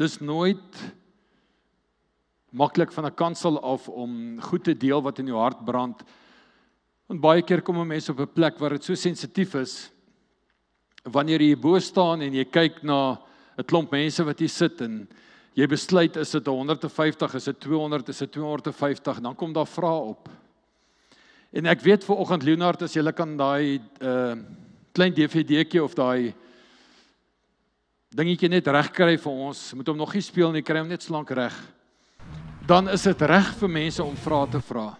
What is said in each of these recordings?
Dis nooit maklik van 'n kansel af om goed te deel wat in jou hart brand. Want baie keer kom 'n mens op 'n plek waar dit so sensitief is. Wanneer jy bo staan en jy kyk na 'n klomp mense wat hier sit en jy besluit is dit 150, is dit 200, is dit 250, dan kom daar vrae op. En ek weet vir oggend Leonard as jy kan daai uh klein DVD-tjie of daai dingetjie net reg kry vir ons, moet hom nog nie speel nie, kry hom net slank reg. Dan is dit reg vir mense om vrae te vra.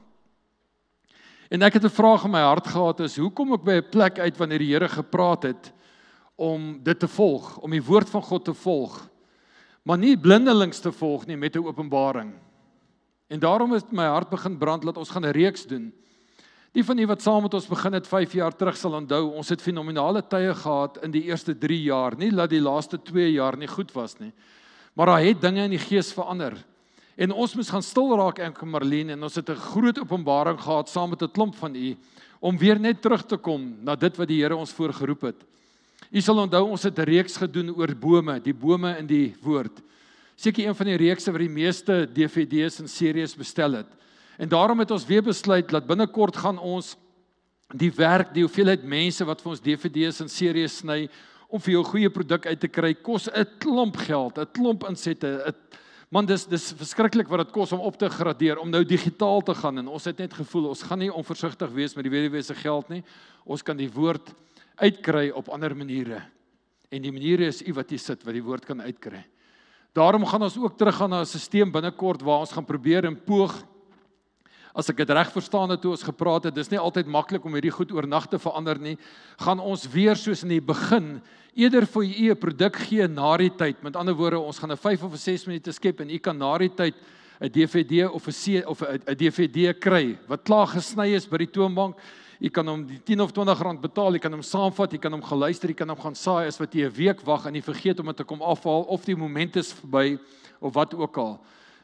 En ek het 'n vraag in my hart gehad is hoekom ek by 'n plek uit wanneer die Here gepraat het om dit te volg, om die woord van God te volg, maar nie blindelings te volg nie met 'n openbaring. En daarom het my hart begin brand dat ons gaan 'n reeks doen. Die van u wat saam met ons begin het 5 jaar terug sal onthou, ons het fenominale tye gehad in die eerste 3 jaar, nie dat die laaste 2 jaar nie goed was nie. Maar daar het dinge in die gees verander. En ons moes gaan stil raak en Marlene en ons het 'n groot openbaring gehad saam met 'n klomp van u om weer net terug te kom na dit wat die Here ons voorgeroep het. U sal onthou ons het 'n reeks gedoen oor bome, die bome in die woord. Seker een van die reekse wat die meeste DVD's en series bestel het. En daarom het ons weer besluit dat binnekort gaan ons die werk, die hoeveelheid mense wat vir ons DVD's en series sny om vir jou 'n goeie produk uit te kry, kos 'n klomp geld, 'n klomp insette, 'n Man dis dis verskriklik wat dit kos om op te gradeer om nou digitaal te gaan en ons het net gevoel ons gaan nie onversigtig wees met die wederwese geld nie. Ons kan die woord uitkry op ander maniere. En die maniere is u wat hier sit wat die woord kan uitkry. Daarom gaan ons ook terug gaan na 'n stelsel binnekort waar ons gaan probeer en poog as ek dit reg verstaan het toe ons gepraat het, dis nie altyd maklik om hierdie goed oornag te verander nie. Gaan ons weer soos in die begin eerder vir u 'n produk gee na die tyd. Met ander woorde, ons gaan 'n 5 of 6 minute skep en u kan na die tyd 'n DVD of 'n of 'n DVD kry wat klaar gesny is by die toonbank. U kan hom die 10 of 20 rand betaal, u kan hom saamvat, u kan hom geluister, u kan hom gaan saai as wat u 'n week wag en u vergeet om dit te kom afhaal of die moment is verby of wat ook al.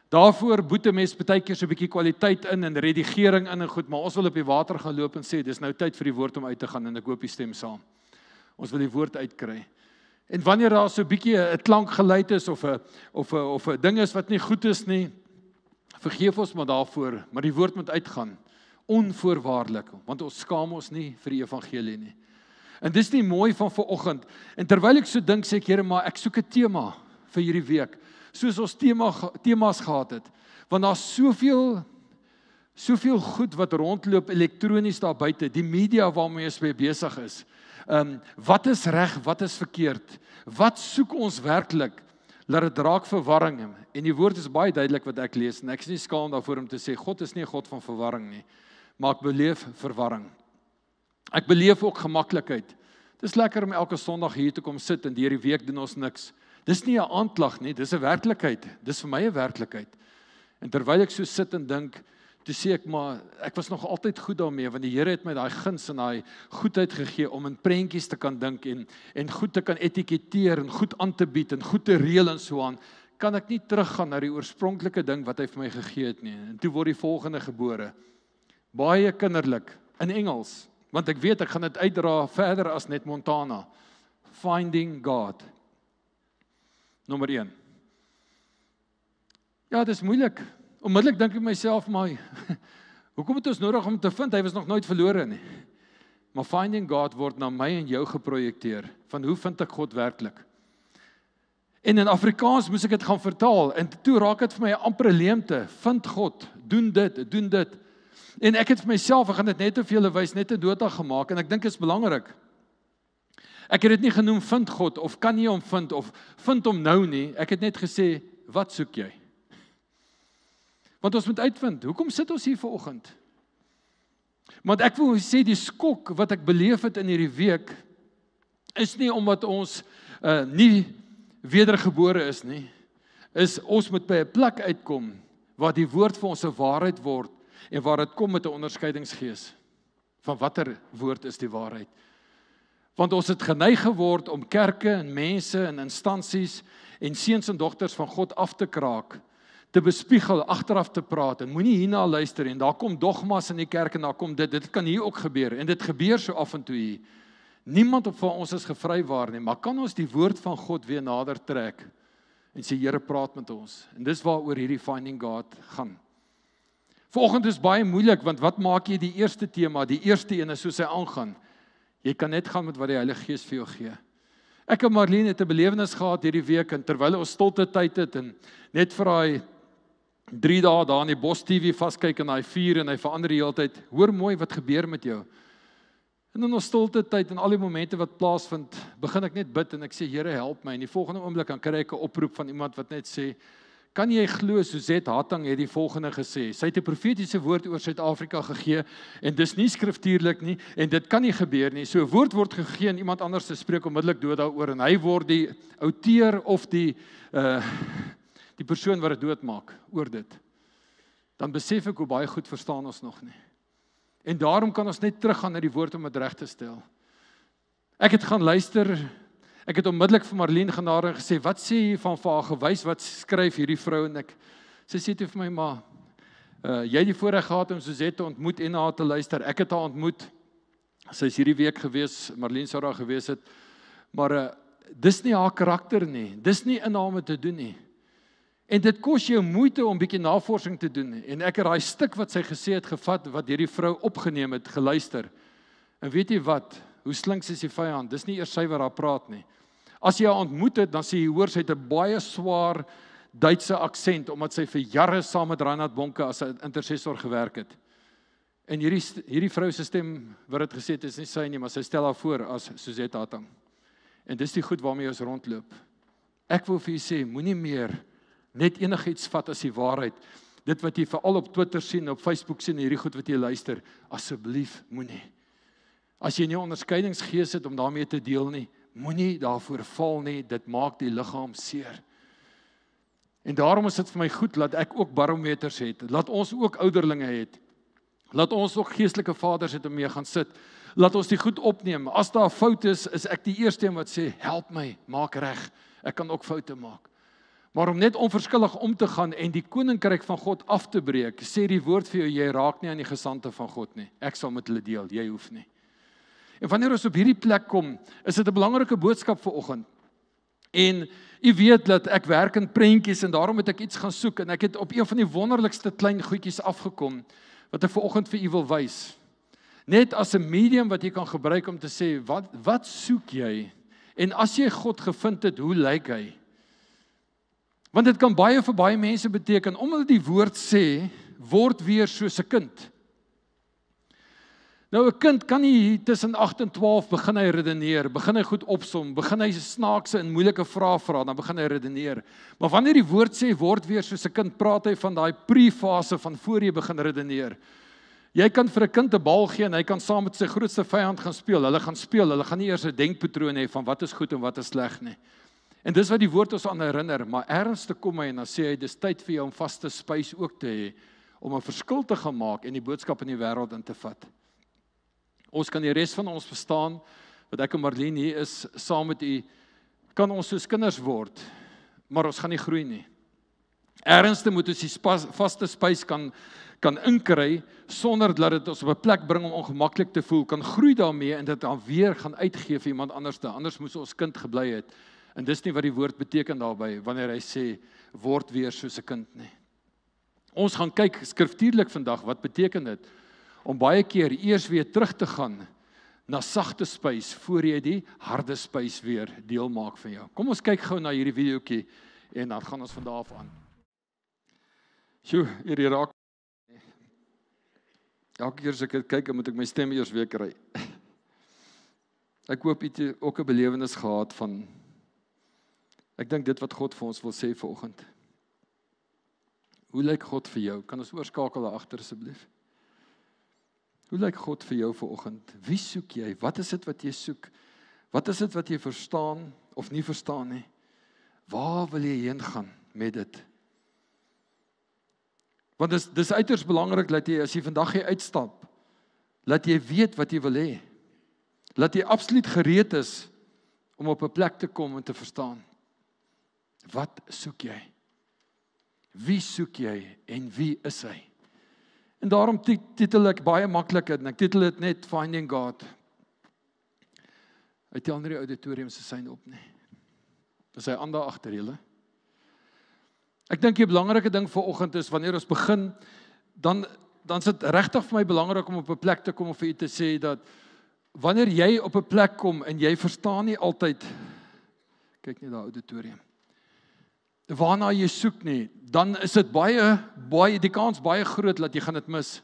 Daarvoor boete mes baie keer so 'n bietjie kwaliteit in en redigering in en goed, maar ons wil op die water gaan loop en sê dis nou tyd vir die woord om uit te gaan en ek hoop jy stem saam. Ons wil die woord uitkry. En wanneer daar so 'n bietjie 'n klank geluid is of 'n of 'n of 'n ding is wat nie goed is nie, vergeef ons maar daarvoor, maar die woord moet uitgaan onvoorwaardelik, want ons skaam ons nie vir die evangelie nie. En dis nie mooi van vanoggend. En terwyl ek so dink, sê ek Here, maar ek soek 'n tema vir hierdie week soos ons tema temas gehad het want daar's soveel soveel goed wat rondloop elektronies daar buite die media waarmee ons mee besig is. Ehm um, wat is reg, wat is verkeerd? Wat soek ons werklik? Laat dit raak verwarring en die woord is baie duidelik wat ek lees en ek is nie skaam daarvoor om te sê God is nie 'n god van verwarring nie. Maak beleef verwarring. Ek beleef ook gemaklikheid. Dit is lekker om elke Sondag hier te kom sit en deur die week doen ons niks. Dis nie 'n aanklag nie, dis 'n werklikheid. Dis vir my 'n werklikheid. En terwyl ek so sit en dink, toe sê ek maar ek was nog altyd goed daarmee want die Here het my daai guns en daai goedheid gegee om in prentjies te kan dink en en goed te kan etiketeer en goed aan te bied en goed te reël en so aan kan ek nie teruggaan na die oorspronklike ding wat hy vir my gegee het nie. En toe word die volgende gebore. Baie kinderlik in Engels, want ek weet ek gaan dit uitdra verder as net Montana. Finding God. Nommer 1. Ja, dit is moeilik. Onmiddellik dink ek myself maar hoekom het ons nodig om te vind hy was nog nooit verlore nie. Maar finding God word na my en jou geprojekteer van hoe vind ek God werklik? En in Afrikaans moet ek dit gaan vertaal en toe raak dit vir my 'n ampere leemte. Vind God, doen dit, doen dit. En ek het vir myself, ek gaan dit net te veel wys, net te dota gemaak en ek dink dit is belangrik. Ek het dit nie genoem vind God of kan nie hom vind of vind hom nou nie. Ek het net gesê wat soek jy? Want ons moet uitvind, hoekom sit ons hier vanoggend? Want ek wil sê die skok wat ek beleef het in hierdie week is nie omdat ons uh nie wedergebore is nie. Is ons moet by 'n plek uitkom waar die woord vir ons 'n waarheid word en waar dit kom met 'n onderskeidingsgees van watter woord is die waarheid? Want ons het geneig geword om kerke en mense en instansies en seuns en dogters van God af te kraak, te bespiegel, agteraf te praat en moenie hierna luister nie. Daar kom dogmas in die kerk en daar kom dit, dit kan hier ook gebeur en dit gebeur so af en toe hier. Niemand op van ons is gevry waar nie, maar kan ons die woord van God weer nader trek en sê Here praat met ons. En dis waaroor hierdie finding God gaan. Vanoggend is baie moeilik want wat maak jy die eerste tema? Die eerste een is hoe sy aangaan. Jy kan net gaan met wat die Heilige Gees vir jou gee. Ek en Marlene het 'n belewenis gehad hierdie week en terwyl ons stilte tyd het en net vir daai 3 dae daar in die Bos TV vaskyk en daai vuur en hy verander die hele tyd. Hoor mooi wat gebeur met jou. En in ons stilte tyd en al die momente wat plaasvind, begin ek net bid en ek sê Here help my en die volgende oomblik dan kry ek 'n oproep van iemand wat net sê Kan jy glo Suzet Hatang het die volgende gesê. Sy het 'n profetiese woord oor Suid-Afrika gegee en dis nie skriftuurlik nie en dit kan nie gebeur nie. So 'n woord word gegee en iemand anders se spreek onmiddellik dood daaroor en hy word die outeur of die uh die persoon wat dit doodmaak oor dit. Dan besef ek hoe baie goed verstaan ons nog nie. En daarom kan ons net teruggaan na die woord om dit reg te stel. Ek het gaan luister Ek het onmiddellik vir Marlene genader en gesê, "Wat sê jy van vir haar gewys wat skryf hierdie vrou en ek?" Sy sê toe vir my, "Ma, uh, jy het die voorreg gehad om Suzette te ontmoet en haar te luister. Ek het haar ontmoet. Sy's hierdie week gewees, Marlene sou daar gewees het. Maar uh, dis nie haar karakter nie. Dis nie in haar om te doen nie. En dit kos jou moeite om bietjie navorsing te doen en ek het daai stuk wat sy gesê het gevat wat hierdie vrou opgeneem het, geluister. En weet jy wat? Hoe slinks is die vyand? Dis nie eers sy wat daar praat nie. As jy haar ontmoet het, dan sê jy hoor sy het 'n baie swaar Duitse aksent omdat sy vir jare saam met Reinhard Bonke as 'n intercessor gewerk het. En hierdie hierdie vrou se stem wat dit gesê het is nie sy nie, maar sy stel haar voor as Suzette Hatam. En dis die goed waarmee ons rondloop. Ek wil vir julle sê, moenie meer net enigiets vat as die waarheid. Dit wat jy veral op Twitter sien, op Facebook sien, hierdie goed wat jy luister, asseblief moenie. As jy nie onderskeidingsgees het om daarmee te deel nie, Moenie daarvoor val nie, dit maak die liggaam seer. En daarom is dit vir my goed dat ek ook barometers het. Laat ons ook ouderlinge het. Laat ons ook geestelike vaders het om mee gaan sit. Laat ons dit goed opneem. As daar foute is, is ek die eerste een wat sê, "Help my, maak reg. Ek kan ook foute maak." Maar om net onverskillig om te gaan en die koninkryk van God af te breek, sê die woord vir jou, jy raak nie aan die gesandte van God nie. Ek sal met hulle deel, jy hoef nie. En wanneer ons op hierdie plek kom, is dit 'n belangrike boodskap vir oggend. En u weet dat ek werk in prentjies en daarom het ek iets gaan soek en ek het op een van die wonderlikste klein goedjies afgekom wat ek vir oggend vir u wil wys. Net as 'n medium wat jy kan gebruik om te sê wat wat soek jy? En as jy God gevind het, hoe lyk hy? Want dit kan baie vir baie mense beteken omdat die woord sê word weer soos 'n kind. Nou 'n kind kan nie tussen 8 en 12 begin hy redeneer, begin hy goed opsom, begin hy snaakse en moeilike vrae vra, dan begin hy redeneer. Maar wanneer die woord sê word weer soos 'n kind, praat hy van daai pre-fase van voor jy begin redeneer. Jy kan vir 'n kind 'n bal gee en hy kan saam met sy grootste vyand gaan speel. Hulle gaan speel, hulle gaan nie eers 'n denkpatroon hê van wat is goed en wat is sleg nie. En dis wat die woord ons aan herinner, maar erns te kom hy en dan sê hy dis tyd vir jou om vaste spys ook te hê om 'n verskil te gemaak en die boodskap in die wêreld in te vat. Ons kan die res van ons bestaan wat ek en Marlene hier is saam met u kan ons soos kinders word, maar ons gaan nie groei nie. Ernstig moet ons die vaste spys kan kan inkry sonder dat dit ons op 'n plek bring om ongemaklik te voel, kan groei daarmee en dit dan weer gaan uitgee vir iemand anders te. Anders moes ons kind gebly het. En dis nie wat die woord beteken daarbey wanneer hy sê word weer soos 'n kind nie. Ons gaan kyk skriftuurlik vandag wat beteken dit? om baie keer eers weer terug te gaan na sagte spys voor jy die harde spys weer deel maak van jou. Kom ons kyk gou na hierdie videoetjie en dan gaan ons van daar af aan. Sjoe, hierdie raak. Elke keer as ek dit kyk, moet ek my stem eers weer kry. Ek hoop julle ook 'n belewenis gehad van Ek dink dit wat God vir ons wil sê vanoggend. Hoe lyk God vir jou? Kan ons oorskakel daar agter asseblief? Hoe lyk God vir jou vanoggend? Wie soek jy? Wat is dit wat jy soek? Wat is dit wat jy verstaan of nie verstaan nie? Waar wil jy heen gaan met dit? Want dis dis uiters belangrik dat jy as jy vandag hier uitstap, dat jy weet wat jy wil hê. Dat jy absoluut gereed is om op 'n plek te kom en te verstaan. Wat soek jy? Wie soek jy en wie is hy? En daarom titel ek baie maklik en ek titel dit net Finding God. Uit die ander auditorium se syne op nie. Dis hy ander agter julle. Ek dink die belangrike ding vir oggend is wanneer ons begin dan dan sit regtig vir my belangrik om op 'n plek te kom om vir u te sê dat wanneer jy op 'n plek kom en jy verstaan nie altyd kyk net daai auditorium waarna jy soek nie, dan is dit baie baie die kans baie groot dat jy gaan dit mis.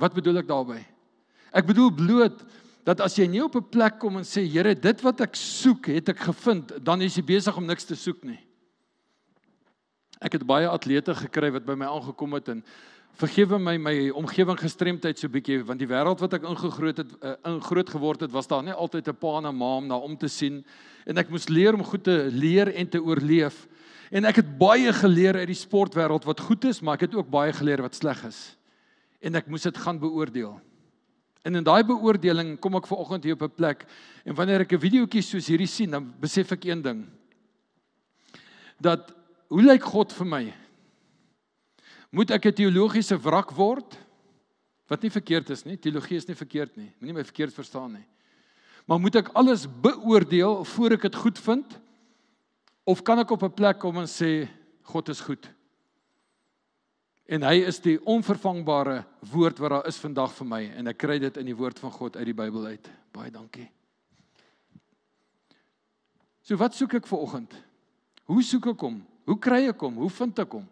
Wat bedoel ek daarmee? Ek bedoel bloot dat as jy nie op 'n plek kom en sê Here, dit wat ek soek, het ek gevind, dan is jy besig om niks te soek nie. Ek het baie atlete gekry wat by my aangekom het en Vergewe my my omgewing gestremdheid so bietjie want die wêreld wat ek ingegroot het eh, in groot geword het was daar nie altyd 'n pa en 'n ma om na om te sien en ek moes leer om goed te leer en te oorleef. En ek het baie geleer uit die sportwêreld wat goed is, maar ek het ook baie geleer wat sleg is. En ek moes dit gaan beoordeel. En in daai beoordeling kom ek ver oggend hier op 'n plek en wanneer ek 'n videoetjie soos hierdie sien, dan besef ek een ding. Dat hoe lyk God vir my? Moet ek 'n teologiese wrak word? Wat nie verkeerd is nie. Teologie is nie verkeerd nie. Moenie my verkeerd verstaan nie. Maar moet ek alles beoordeel voor ek dit goed vind? Of kan ek op 'n plek kom en sê God is goed? En hy is die onvervangbare woord wat daar is vandag vir my en ek kry dit in die woord van God uit die Bybel uit. Baie dankie. So wat soek ek vir oggend? Hoe soek ek hom? Hoe kry ek hom? Hoe vind ek hom?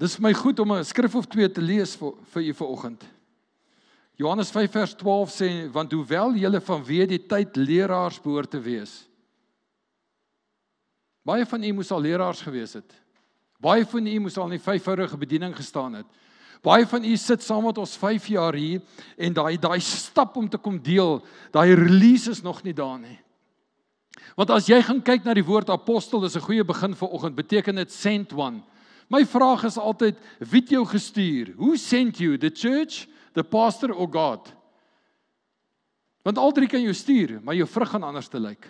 Dis vir my goed om 'n skrif of twee te lees vir vir u vanoggend. Johannes 5 vers 12 sê want hoewel julle vanweë die tyd leraars behoort te wees. Baie van u moes al leraars gewees het. Baie van u moes al in die vyfvoudige bediening gestaan het. Baie van u sit saam met ons 5 jaar hier en daai daai stap om te kom deel, daai release is nog nie daar nie. Want as jy gaan kyk na die woord apostel, dis 'n goeie begin vir oggend, beteken dit sent one. My vraag is altyd wie het jou gestuur? Who sent you? The church, the pastor or God? Want al drie kan jou stuur, maar jou vrug gaan anders te lyk.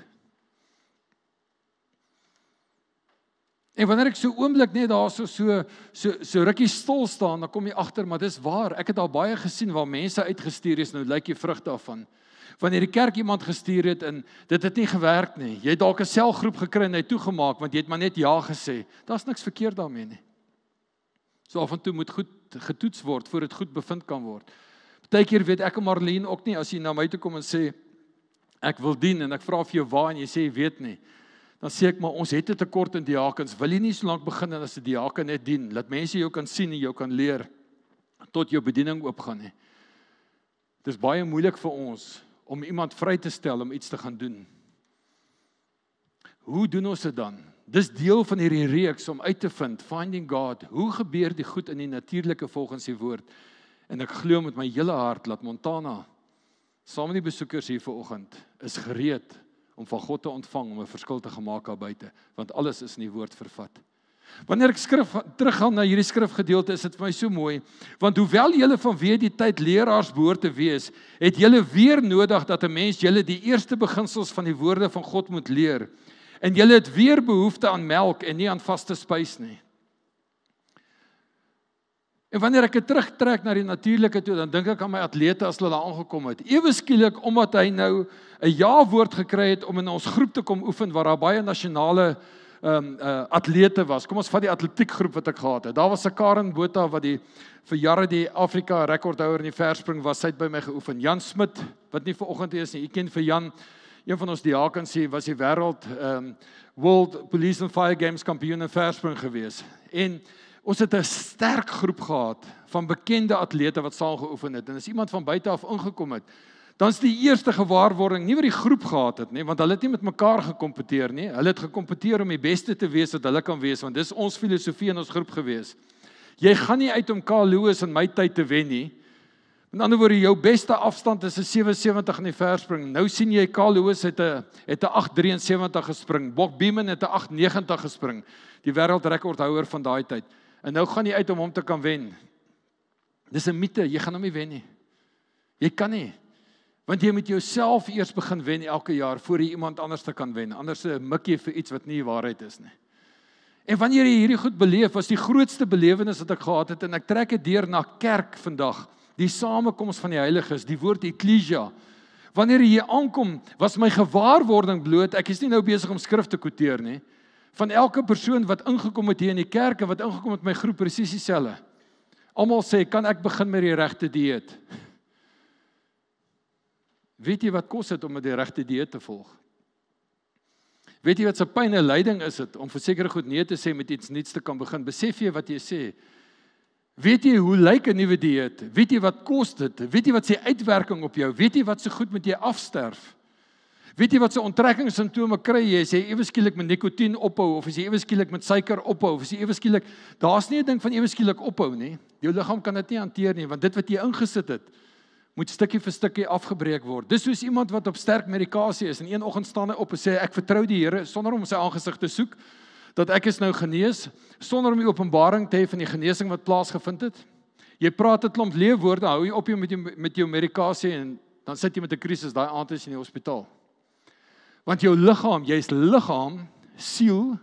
En wanneer ek so oomblik net daarso so so so rukkie stil staan, dan kom jy agter, maar dis waar. Ek het al baie gesien waar mense uitgestuur is nou lyk jy vrug daarvan. Wanneer die kerk iemand gestuur het en dit het nie gewerk nie. Jy het dalk 'n selgroep gekry en hy toegemaak want jy het maar net ja gesê. Daar's niks verkeerd daarmee nie. So af en toe moet goed getoets word voordat dit goed bevind kan word. Partykeer weet ek en Marlene ook nie as jy na my toe kom en sê ek wil dien en ek vra vir jou waar en jy sê jy weet nie. Dan sê ek maar ons het 'n tekort in diakens. Wil jy nie so lank begin en as 'n diaken net dien, laat mense jou kan sien en jou kan leer tot jou bediening oopgaan nie. Dit is baie moeilik vir ons om iemand vry te stel om iets te gaan doen. Hoe doen ons dit dan? Dis deel van hierdie reeks om uit te vind Finding God. Hoe gebeur die goed in die natuurlike volgens sy woord? En ek glo met my hele hart dat Montana saam met die besoekers hier vanoggend is gereed om van God te ontvang om 'n verskil te gemaak daar buite, want alles is in die woord vervat. Wanneer ek skrif teruggaan na hierdie skrifgedeelte, is dit vir my so mooi, want hoewel julle vanweë die tyd leraars behoort te wees, het julle weer nodig dat 'n mens julle die eerste beginsels van die woorde van God moet leer en julle het weer behoefte aan melk en nie aan vaste spys nie. En wanneer ek terugtrek na die natuurlike toe, dan dink ek aan my atlete as hulle daar aangekom het. Ewe skielik omdat hy nou 'n ja-woord gekry het om in ons groep te kom oefen waar daar baie nasionale ehm um, uh, atlete was. Kom ons vat die atletiekgroep wat ek gehad het. Daar was 'n Karen Botha wat die vir jare die Afrika rekordhouer in die verspring was. Sy het by my geoefen. Jan Smit wat nie vanoggend is nie. U ken vir Jan een van ons diakens sê was die wêreld ehm um, World Police and Fire Games kampioen in verspring geweest. En ons het 'n sterk groep gehad van bekende atlete wat saam geoefen het en as iemand van buite af ingekom het Dan's die eerste gewaarwording nie oor die groep gehad het nie, want hulle het nie met mekaar gekompeteer nie. Hulle het gekompeteer om die beste te wees wat hulle kan wees, want dis ons filosofie in ons groep gewees. Jy gaan nie uit om Carl Lewis in my tyd te wen nie. Met ander woorde, jou beste afstand is 'n 77 in die verspring. Nou sien jy Karl Loos het 'n het 'n 873 gespring. Bob Beamen het 'n 890 gespring. Die wêreldrekordhouer van daai tyd. En nou gaan jy uit om hom te kan wen. Dis 'n mite, jy gaan hom nie wen nie. Jy kan nie. Want jy moet jouself eers begin wen elke jaar voor jy iemand anders te kan wen. Anders mik jy vir iets wat nie die waarheid is nie. En wanneer jy hierdie goed beleef, was die grootste belewenis wat ek gehad het en ek trek dit deur na kerk vandag die samekoms van die heiliges, die woord ekklesia. Wanneer jy aankom, was my gewaarwording bloot, ek is nie nou besig om skrif te kwoteer nie, van elke persoon wat ingekom het hier in die kerk en wat ingekom het met my groep presies dieselfde. Almal sê, "Kan ek begin met die regte dieet?" Weet jy wat kos dit om met die regte dieet te volg? Weet jy wat se pyn en lyding is dit om versekerig goed nee te sê met iets nuuts te kan begin? Besef jy wat jy sê? Weet jy hoe lyk 'n nuwe dieet? Weet jy wat kos dit? Weet jy wat se uitwerking op jou? Weet jy wat se so goed met jy afsterf? Weet jy wat se so onttrekkings simptome kry jy as jy ewe skielik met nikotien ophou of as jy ewe skielik met suiker ophou of as jy ewe skielik daar's nie 'n ding van ewe skielik ophou nie. Jou liggaam kan dit nie hanteer nie want dit wat jy ingesit het moet stukkie vir stukkie afgebreek word. Dis soos iemand wat op sterk medikasie is en een oggend staan hy op en sê ek vertrou die Here sonder om sy aangesig te soek dat ek is nou genees sonder om die openbaring te hê van die genesing wat plaasgevind het. Jy praat 'n klomp leeuwoorde, hou jy op jy met jou met jou medikasie en dan sit jy met 'n krisis daai aand is in die hospitaal. Want jou liggaam, jy's liggaam, siel,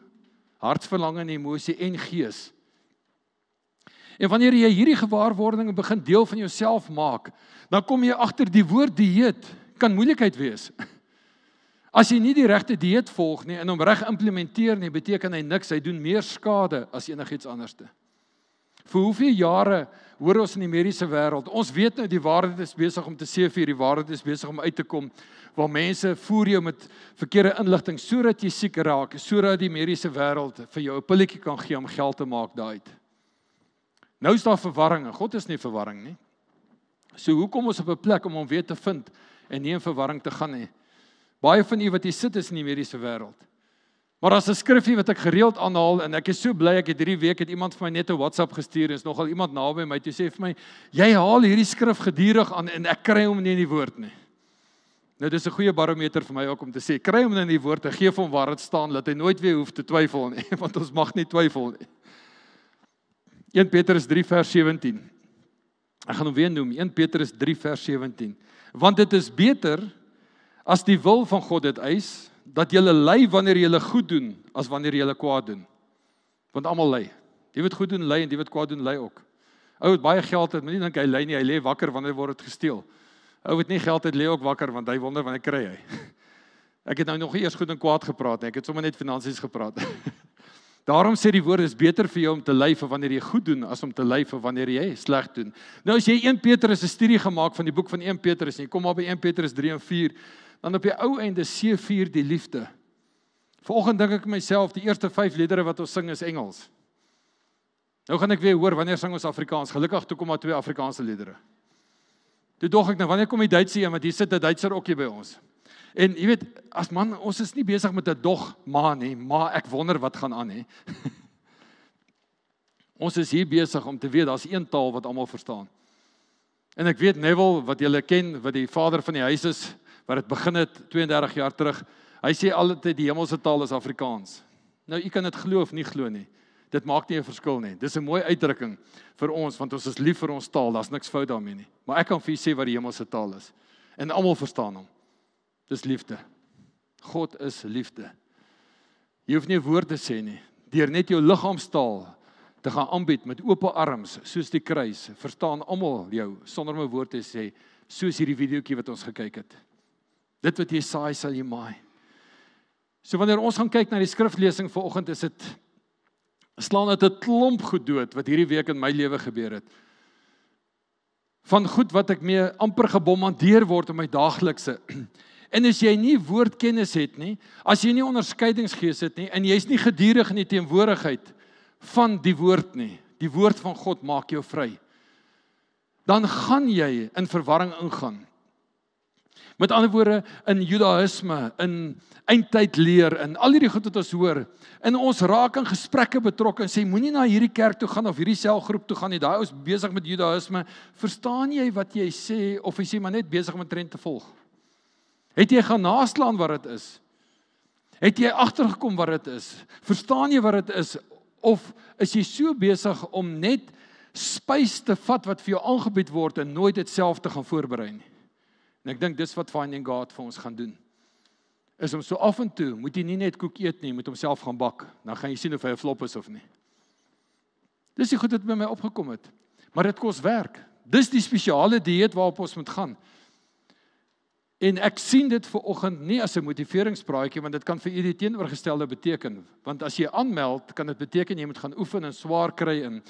hartsverlange en emosie en gees. En wanneer jy hierdie gewaarwordinge begin deel van jouself maak, dan kom jy agter die woord dieet kan moeilikheid wees. As jy nie die regte dieet volg nie en hom reg implementeer nie, beteken hy niks. Hy doen meer skade as enigiets anderste. Vir hoeveel jare hoor ons in die mediese wêreld, ons weet nou die waarheid is besig om te seef hier, die waarheid is besig om uit te kom waar mense voer jou met verkeerde inligting sodat jy siek raak, sodat die mediese wêreld vir jou 'n pilletjie kan gee om geld te maak daai. Nou is daar verwarring en God is nie verwarring nie. So hoekom ons op 'n plek om hom weer te vind en nie in verwarring te gaan nie? Baie van u wat hier sit is in die mediese wêreld. Maar as 'n skrifgie wat ek gereeld aanhaal en ek is so bly ek het hierdie week het iemand vir my net 'n WhatsApp gestuur en is nogal iemand naby my toe sê vir my jy haal hierdie skrif gedurig aan en ek kry hom nie in die woord nie. Nou dis 'n goeie barometer vir my ook om te sê kry hom nou in die woord en gee hom waar dit staan dat hy nooit weer hoef te twyfel nie want ons mag nie twyfel nie. 1 Petrus 3 vers 17. Ek gaan hom weer noem 1 Petrus 3 vers 17. Want dit is beter As die wil van God dit eis dat jy ly wanneer jy goed doen as wanneer jy kwaad doen. Want almal ly. Die wat goed doen ly en die wat kwaad doen ly ook. Ou het baie geld het, moenie dink hy ly nie, hy lê wakker wanneer word dit gesteel. Ou het nie geld het lê ook wakker want hy wonder wanneer kry hy. Ek het nou nog eers goed en kwaad gepraat, ek het sommer net finansies gepraat. Daarom sê die woord is beter vir jou om te ly vir wanneer jy goed doen as om te ly vir wanneer jy sleg doen. Nou as jy 1 Petrus 'n studie gemaak van die boek van 1 Petrus en jy kom maar by 1 Petrus 3 en 4 dan op die ou einde C4 die liefde. Vanoggend dink ek myself die eerste 5 liedere wat ons sing is Engels. Nou gaan ek weer hoor wanneer sing ons Afrikaans. Gelukkig toe kom maar twee Afrikaanse liedere. Toe dog ek nou wanneer kom die Duitse een want hier sit 'n Duitser ookie by ons. En jy weet as man ons is nie besig met 'n dog ma nie, maar ek wonder wat gaan aan hè. ons is hier besig om te weet daar's een taal wat almal verstaan. En ek weet Neville wat julle ken wat die vader van die huis is wat dit begin het 32 jaar terug. Hy sê altyd die hemelse taal is Afrikaans. Nou u kan dit glo of nie glo nie. Dit maak nie 'n verskil nie. Dis 'n mooi uitdrukking vir ons want ons is lief vir ons taal. Daar's niks fout daarmee nie. Maar ek kan vir u sê wat die hemelse taal is en almal verstaan hom. Dis liefde. God is liefde. Jy hoef nie woorde sê nie. Deur net jou liggaamstaal te gaan aanbid met oop arms soos die kruis, verstaan almal jou sonder om 'n woord te sê, soos hierdie videoetjie wat ons gekyk het. Dit wat jy saai, sal jy maai. So wanneer ons gaan kyk na die skriftlesing vanoggend, is dit slaan uit 'n klomp goed dood wat hierdie week in my lewe gebeur het. Van goed wat ek mee amper gebomandeer word in my daaglikse. En as jy nie woordkennis het nie, as jy nie onderskeidingsgees het nie en jy's nie gedurig in die teenwoordigheid van die woord nie, die woord van God maak jou vry. Dan gaan jy in verwarring ingaan. Met ander woorde in Judaïsme, in eindtydleer, in al hierdie goed wat ons hoor, in ons raak in gesprekke betrokke en sê moenie na hierdie kerk toe gaan of hierdie selgroep toe gaan nie. Daai ouens besig met Judaïsme, verstaan jy wat jy sê of jy sê maar net besig om 'n trend te volg? Het jy gaan naslaan wat dit is? Het jy agtergekom wat dit is? Verstaan jy wat dit is of is jy so besig om net spys te vat wat vir jou aangebied word en nooit dit self te gaan voorberei nie? En ek dink dis wat Finding God vir ons gaan doen. Is om so af en toe moet jy nie net koek eet nie, moet homself gaan bak. Dan gaan jy sien of hy 'n flop is of nie. Dis die goed wat by my opgekom het. Maar dit kos werk. Dis die spesiale dieet waarop ons moet gaan. En ek sien dit ver oggend nie as 'n motiveringspraatjie want dit kan vir u die teenoorgestelde beteken want as jy aanmeld kan dit beteken jy moet gaan oefen en swaar kry en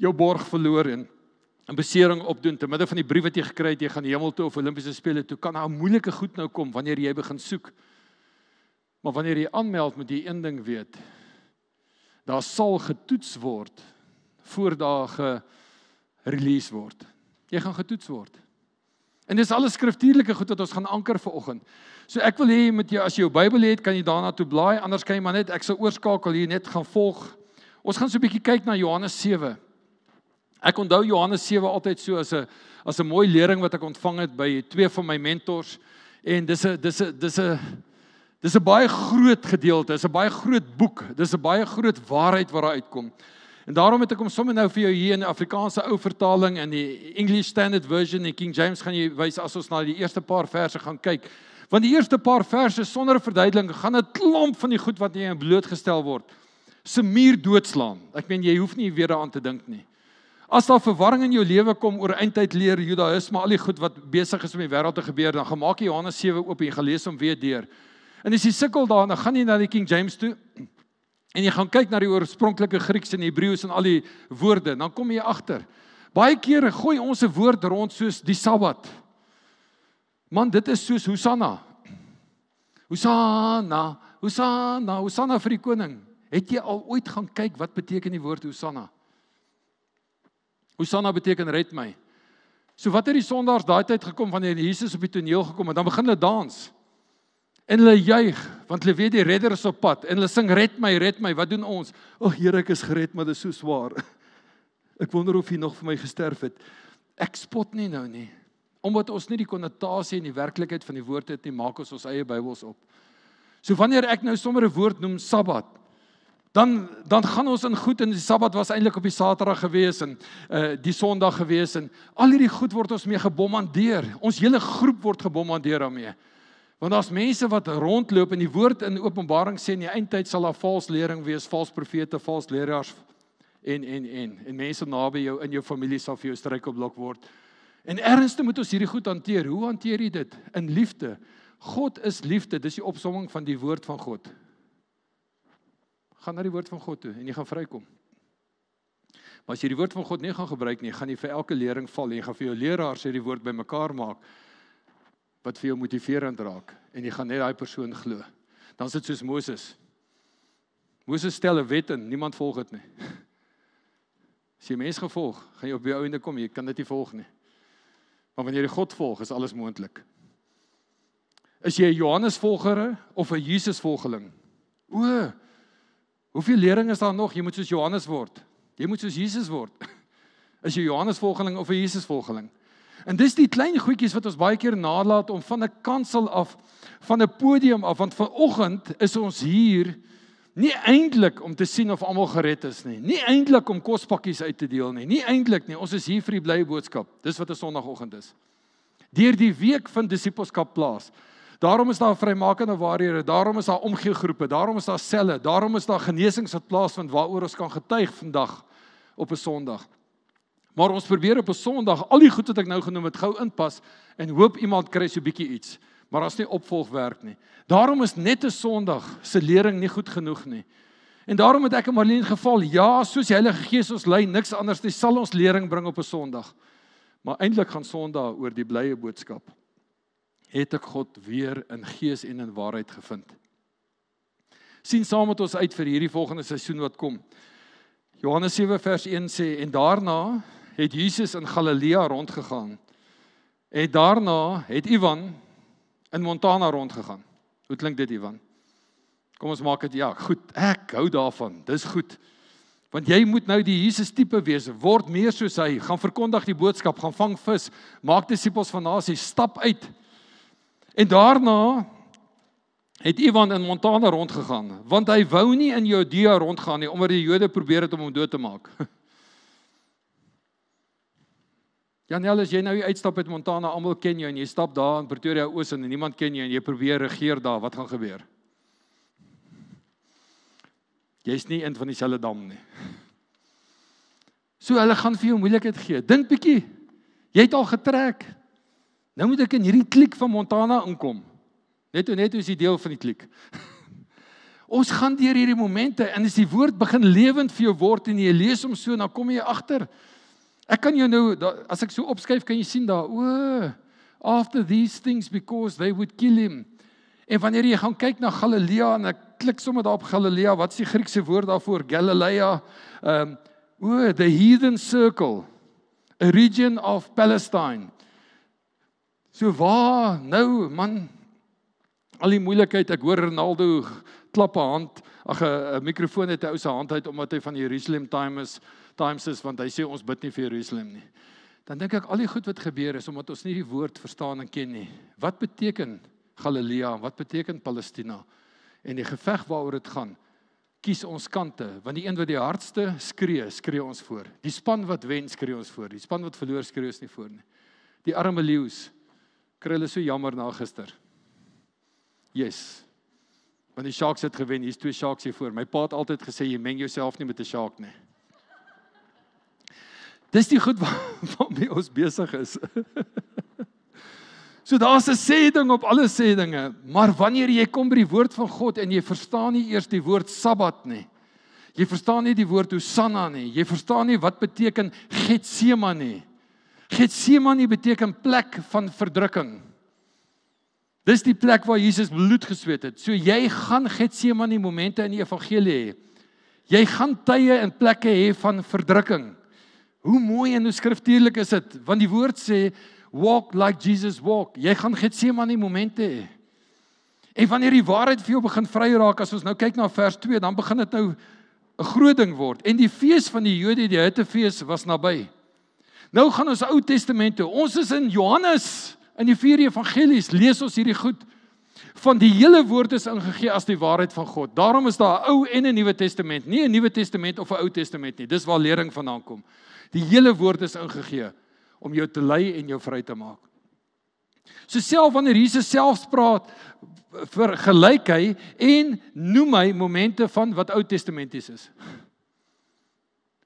jou borg verloor en 'n besering opdoen te midde van die briewe wat jy gekry het jy gaan hemel toe of Olimpiese spele toe kan daar 'n moeilike goed nou kom wanneer jy begin soek. Maar wanneer jy aanmeld moet jy een ding weet. Daar sal getoets word voor daage release word. Jy gaan getoets word. En dis alles skriftuurlike goed wat ons gaan anker vir oggend. So ek wil hê jy moet jy as jy jou Bybel het, kan jy daarna toe blaai, anders kan jy maar net ek sal oorskakel hier net gaan volg. Ons gaan so 'n bietjie kyk na Johannes 7. Ek onthou Johannes 7 altyd so as 'n as 'n mooi lering wat ek ontvang het by twee van my mentors en dis 'n dis 'n dis 'n dis 'n baie groot gedeelte, dis 'n baie groot boek, dis 'n baie groot waarheid wat daar uitkom. En daarom het ek hom sommer nou vir jou hier in die Afrikaanse ou vertaling in die English Standard Version en King James gaan jy wys as ons na die eerste paar verse gaan kyk. Want die eerste paar verse sonder 'n verduideliking gaan 'n klomp van die goed wat jy blootgestel word se muur doodslaan. Ek meen jy hoef nie weer daaraan te dink nie. As daar verwarring in jou lewe kom oor eintyd leer Judaïsme, al die goed wat besig is om die wêreld te gebeur, dan gemaak jy Johannes 7 oop en jy gelees hom weer deur. En as jy sukkel daarin, dan gaan jy na die King James toe. En jy gaan kyk na die oorspronklike Grieks en Hebreëus en al die woorde, dan kom jy agter. Baie kere gooi ons 'n woord rond soos die Sabbat. Man, dit is soos Hosanna. Hosanna, Hosanna, Hosanna vir die koning. Het jy al ooit gaan kyk wat beteken die woord Hosanna? Hosanna beteken red my. So wat het die sondaars daai tyd gekom wanneer Jesus op die toneel gekom het, dan begin hulle dans. En hulle juig want hulle weet die redder is op pad en hulle sing red my, red my. Wat doen ons? O Here, ek is gered, maar dit is so swaar. Ek wonder of hy nog vir my gesterf het. Ek spot nie nou nie. Omdat ons nie die konnotasie en die werklikheid van die woord het nie, maak ons ons eie Bybels op. So wanneer ek nou sommer 'n woord noem Sabbat, dan dan gaan ons in goed en die Sabbat was eintlik op die Saterdag gewees en uh die Sondag gewees en al hierdie goed word ons mee gebomandeer. Ons hele groep word gebomandeer daarmee. Want daar's mense wat rondloop en die woord in Openbaring sê in die eindtyd sal daar valse leering wees, valse profete, valse leraars en en en en mense naby jou in jou familie sal vir jou stryk op blok word. En ernste moet ons hierdie goed hanteer. Hoe hanteer jy dit? In liefde. God is liefde. Dis die opsomming van die woord van God gaan na die woord van God toe en jy gaan vrykom. Maar as jy die woord van God nie gaan gebruik nie, gaan jy vir elke leering val en jy gaan vir jou leraar sê die woord bymekaar maak wat vir jou motiveerend raak en jy gaan net daai persoon glo. Dan is dit soos Moses. Moses stel 'n wet en niemand volg dit nie. As jy mens gevolg, gaan jy op die einde kom, jy kan dit nie volg nie. Maar wanneer jy God volg, is alles moontlik. Is jy 'n Johannesvolger of 'n Jesusvolgeling? O, Hoeveel lering is daar nog? Jy moet soos Johannes word. Jy moet soos Jesus word. Is jy Johannes volgeling of 'n Jesus volgeling? En dis die klein goedjies wat ons baie keer nalat om van 'n kansel af, van 'n podium af, want vanoggend is ons hier nie eintlik om te sien of almal gered is nie, nie eintlik om kospakkies uit te deel nie, nie eintlik nie. Ons is hier vir die blye boodskap. Dis wat 'n Sondagoggend is. Deur die week van disippelskap plaas. Daarom is daar vrymakende waarhede, daarom is daar omgee groepe, daarom is daar selle, daarom is daar genesings wat plaasvind waaroor ons kan getuig vandag op 'n Sondag. Maar ons probeer op 'n Sondag al die goed wat ek nou genoem het gou inpas en hoop iemand kry so 'n bietjie iets. Maar as nie opvolg werk nie. Daarom is net 'n Sondag se lering nie goed genoeg nie. En daarom het ek en Marlene geval, ja, soos die Heilige Gees ons lei, niks anders nie sal ons lering bring op 'n Sondag. Maar eintlik gaan Sondag oor die blye boodskap het ek God weer in gees en in waarheid gevind. sien saam met ons uit vir hierdie volgende seisoen wat kom. Johannes 7 vers 1 sê en daarna het Jesus in Galilea rondgegaan. En daarna het Ivan in Montana rondgegaan. Hoe klink dit Ivan? Kom ons maak dit ja, goed. Ek hou daarvan. Dis goed. Want jy moet nou die Jesus tipe wees. Word meer soos hy. Gaan verkondig die boodskap, gaan vang vis, maak disippels van nasies, stap uit. En daarna het Ivan in Montana rondgegaan, want hy wou nie in Judea rondgaan nie omdat die Jode probeer het om hom dood te maak. Janelle, as jy nou uitstap uit Montana, almal ken jou en jy stap daar in Pretoria oos en niemand ken jou en jy probeer regeer daar, wat gaan gebeur? Jy's nie een van die Seladam nie. So hulle gaan vir jou moeilikheid gee. Dink bietjie. Jy het al getrek. Nou moet ek in hierdie kliek van Montana inkom. Net hoe net hoe is die deel van die kliek. Ons gaan deur hierdie momente en as die woord begin lewend vir jou word en jy lees hom so, dan kom jy agter. Ek kan jou nou as ek so opskryf, kan jy sien daar, o, oh, after these things because they would kill him. En wanneer jy gaan kyk na Galilea en ek klik sommer daarop Galilea, wat is die Griekse woord daarvoor? Galileia. Ehm, um, o, oh, the heathen circle, a region of Palestine. So waar nou man al die moeilikheid ek hoor Ronaldo klappe hand ag 'n mikrofoon het hy ou se hand uit omdat hy van Jerusalem Times Times is want hy sê ons bid nie vir Jerusalem nie. Dan dink ek al die goed wat gebeur is omdat ons nie die woord verstaan en ken nie. Wat beteken Galilea en wat beteken Palestina? En die geveg waaroor dit gaan. Kies ons kante want die een wat die hardste skree, skree ons voor. Die span wat wen, skree ons voor. Die span wat verloor, skree ons nie voor nie. Die arme leeu's kry hulle so jammer na gister. Yes. Want die sharks het gewen. Hier's twee sharks hier voor. My pa het altyd gesê jy meng jouself nie met 'n shark nie. Dis die goed waarmee ons besig is. So daar's 'n sê ding op alle sê dinge, maar wanneer jy kom by die woord van God en jy verstaan nie eers die woord Sabbat nie. Jy verstaan nie die woord Hosanna nie. Jy verstaan nie wat beteken Getsemane nie. Getsemane beteken plek van verdrukking. Dis die plek waar Jesus bloed gesweet het. So jy gaan Getsemane momente in die evangelie hê. Jy gaan tye en plekke hê van verdrukking. Hoe mooi en hoe skriftuurlik is dit? Want die woord sê walk like Jesus walk. Jy gaan Getsemane momente hê. En wanneer die waarheid vir jou begin vry raak as ons nou kyk na vers 2, dan begin dit nou 'n groot ding word. En die fees van die Jode, die Hittefees was naby. Nou gaan ons Ou Testament toe. Ons is in Johannes in die vier evangelies lees ons hierdie goed van die hele woord is ingegee as die waarheid van God. Daarom is daar 'n Ou en 'n Nuwe Testament, nie 'n Nuwe Testament of 'n Ou Testament nie. Dis waar lering vandaan kom. Die hele woord is ingegee om jou te lei en jou vry te maak. So self wanneer Jesus self praat vergelyk hy en noem hy momente van wat Ou Testamenties is.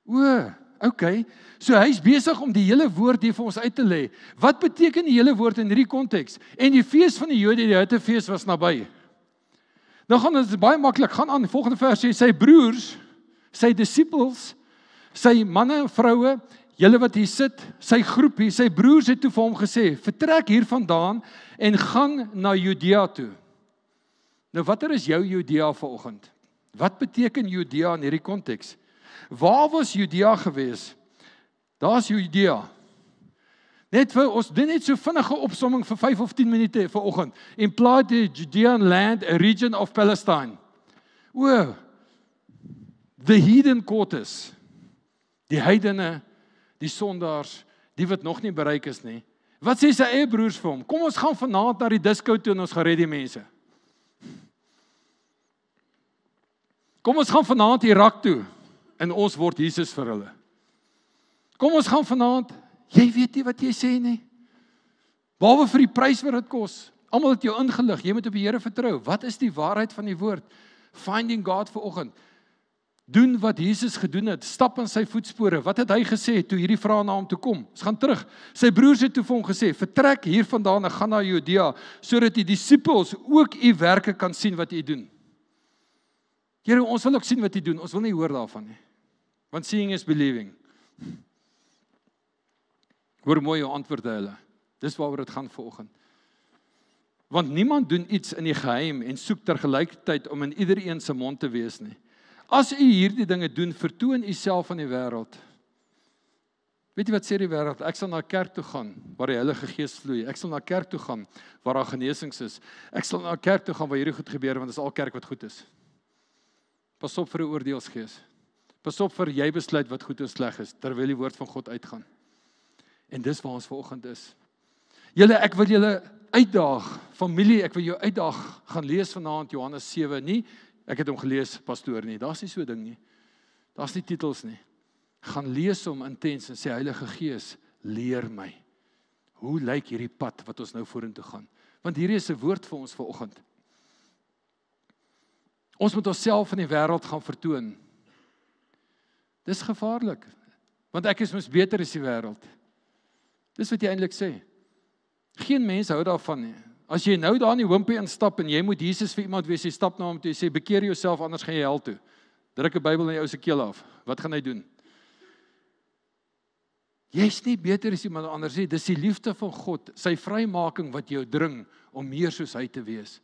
O, OK. So hy's besig om die hele woord hier vir ons uit te lê. Wat beteken die hele woord in hierdie konteks? En die fees van die Jode, die Hittefees was naby. Nou gaan dit baie maklik gaan aan. Volgende vers sê sy broers, sy disippels, sy manne en vroue, julle wat hier sit, sy groepie, sy broers het toe vir hom gesê: "Vertrek hiervandaan en gaan na Judea toe." Nou watter is jou Judea vanoggend? Wat beteken Judea in hierdie konteks? Waar was Judea gewees? Daar's Judea. Net vir ons doen net so vinnige opsomming vir 5 of 10 minute vanoggend. In plaas die Judean land, a region of Palestine. O. The hidden quarters. Die heidene, die sondaars, die wat nog nie bereik is nie. Wat sê sy eie broers vir hom? Kom ons gaan vanaand na die disko toe en ons gaan red die mense. Kom ons gaan vanaand Irak toe en ons word Jesus vir hulle. Kom ons gaan vanaand. Jy weet nie wat jy sê nie. Baie vir die prys wat dit kos. Almal het jou ingelig. Jy moet op die Here vertrou. Wat is die waarheid van die woord? Finding God vir oggend. Doen wat Jesus gedoen het. Stap in sy voetspore. Wat het hy gesê toe hierdie vra na hom toe kom? Ons gaan terug. Sy broers het toe vir hom gesê: "Vertrek hiervandaan en gaan na Judea sodat die disippels ook u werke kan sien wat u doen." Here, ons wil ook sien wat u doen. Ons wil nie hoor daarvan nie. Want seeing is believing. Hoor mooi hoe antwoorde hulle. Dis waaroor dit gaan vanoggend. Want niemand doen iets in die geheim en soek tergelykertyd om in iedereen se mond te wees nie. As u hierdie dinge doen, vertoon u self aan die wêreld. Weet jy wat sê die wêreld? Ek sal na kerk toe gaan waar die Heilige Gees vloei. Ek sal na kerk toe gaan waar daar genesings is. Ek sal na kerk toe gaan waar hierdie goed gebeur want dit is al kerk wat goed is. Pas op vir 'n oordeelsgees. Pasop vir jy besluit wat goed en sleg is terwyl die woord van God uitgaan. En dis waar ons vanoggend is. Julle ek wil julle uitdaag, familie, ek wil jou uitdaag gaan lees vanaand Johannes 7 nie. Ek het hom gelees, pastoor nie. Daar's nie so ding nie. Daar's nie titels nie. Gaan lees hom intens en sê Heilige Gees, leer my. Hoe lyk hierdie pad wat ons nou vorentoe gaan? Want hierdie is 'n woord vir ons vanoggend. Ons moet onsself in die wêreld gaan vertoon. Dis gevaarlik. Want ek is mos beter as die wêreld. Dis wat jy eintlik sê. Geen mens hou daarvan nie. As jy nou daar in die hoompie instap en jy moet Jesus vir iemand wees, jy stap na nou hom toe en sê bekeer jouself anders gaan jy hel toe. Druk 'n Bybel in jou se keel af. Wat gaan hy doen? Jy's nie beter as iemand anders nie. Dis die liefde van God, sy vrymaking wat jou dring om meer soos hy te wees.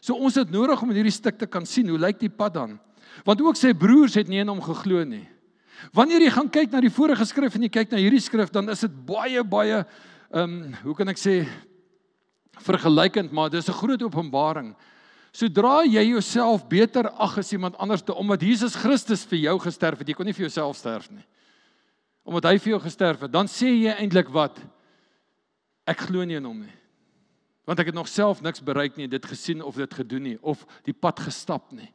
So ons het nodig om in hierdie stuk te kan sien hoe lyk die pad dan? Want ook sy broers het nie in hom geglo nie. Wanneer jy gaan kyk na die vorige skrif en jy kyk na hierdie skrif, dan is dit baie baie ehm um, hoe kan ek sê vergelykend, maar dis 'n groot openbaring. Sodra jy jouself beter ag as iemand anders te omdat Jesus Christus vir jou gesterf het, jy kon nie vir jouself sterf nie. Omdat hy vir jou gesterf het, dan sê jy eintlik wat ek glo nie in hom nie. Want ek het nog self niks bereik nie, dit gesien of dit gedoen nie of die pad gestap nie.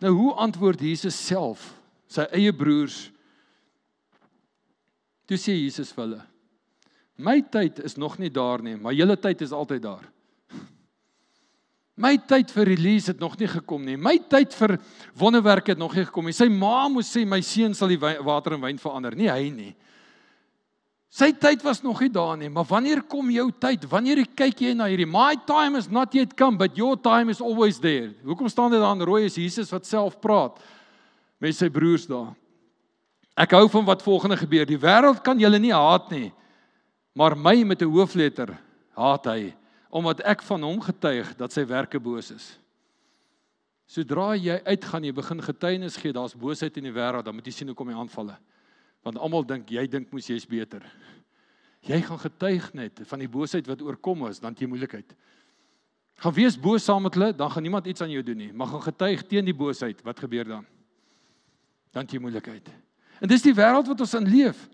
Nou hoe antwoord Jesus self? sy eie broers. Toe sê Jesus vir hulle: "My tyd is nog nie daar nie, maar julle tyd is altyd daar." My tyd vir release het nog nie gekom nie. My tyd vir wonderwerke het nog nie gekom nie. Sy ma moes sê my seun sal die water in wyn verander, nie hy nie. Sy tyd was nog nie daar nie, maar wanneer kom jou tyd? Wanneer kyk jy na hierdie my time is not yet come, but your time is always there. Hoekom staan dit daar in rooi as Jesus wat self praat? met sy broers daar. Ek hou van wat volgende gebeur. Die wêreld kan julle nie haat nie, maar my met 'n hoofletter haat hy omdat ek van hom getuig dat sy werke boos is. Sodra jy uitgaan, jy begin getuienis gee, daar's boosheid in die wêreld, dan moet jy sien hoe kom die aanvalle. Want almal dink jy dink moes jy's beter. Jy gaan getuig net van die boosheid wat oorkom is, dan jy moeilikheid. Gaan wees boos saam met hulle, dan gaan niemand iets aan jou doen nie, maar gaan getuig teen die boosheid, wat gebeur dan? dan die moeilikheid. En dis die wêreld wat ons in leef.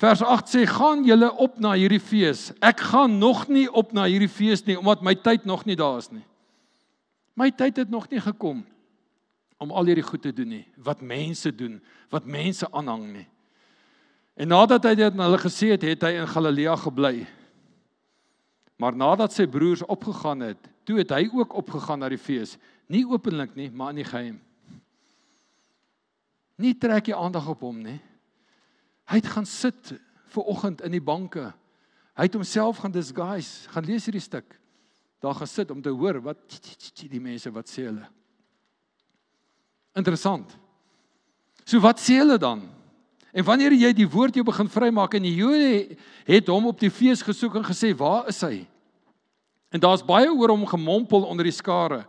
Vers 8 sê: "Gaan julle op na hierdie fees." Ek gaan nog nie op na hierdie fees nie omdat my tyd nog nie daar is nie. My tyd het nog nie gekom om al hierdie goed te doen nie wat mense doen, wat mense aanhang nie. En nadat hy dit aan hulle gesê het, het hy in Galilea gebly. Maar nadat sy broers opgegaan het, toe het hy ook opgegaan na die fees, nie openlik nie, maar in die geheim. Nie trek jy aandag op hom nie. Hy het gaan sit ver oggend in die banke. Hy het homself gaan disguise, gaan lees hierdie stuk. Daar gaan sit om te hoor wat die mense wat sê hulle. Interessant. So wat sê hulle dan? En wanneer jy die woord jou begin vrymaak en die Jode het hom op die fees gesoek en gesê, "Waar is hy?" En daar's baie oor hom gemompel onder die skare.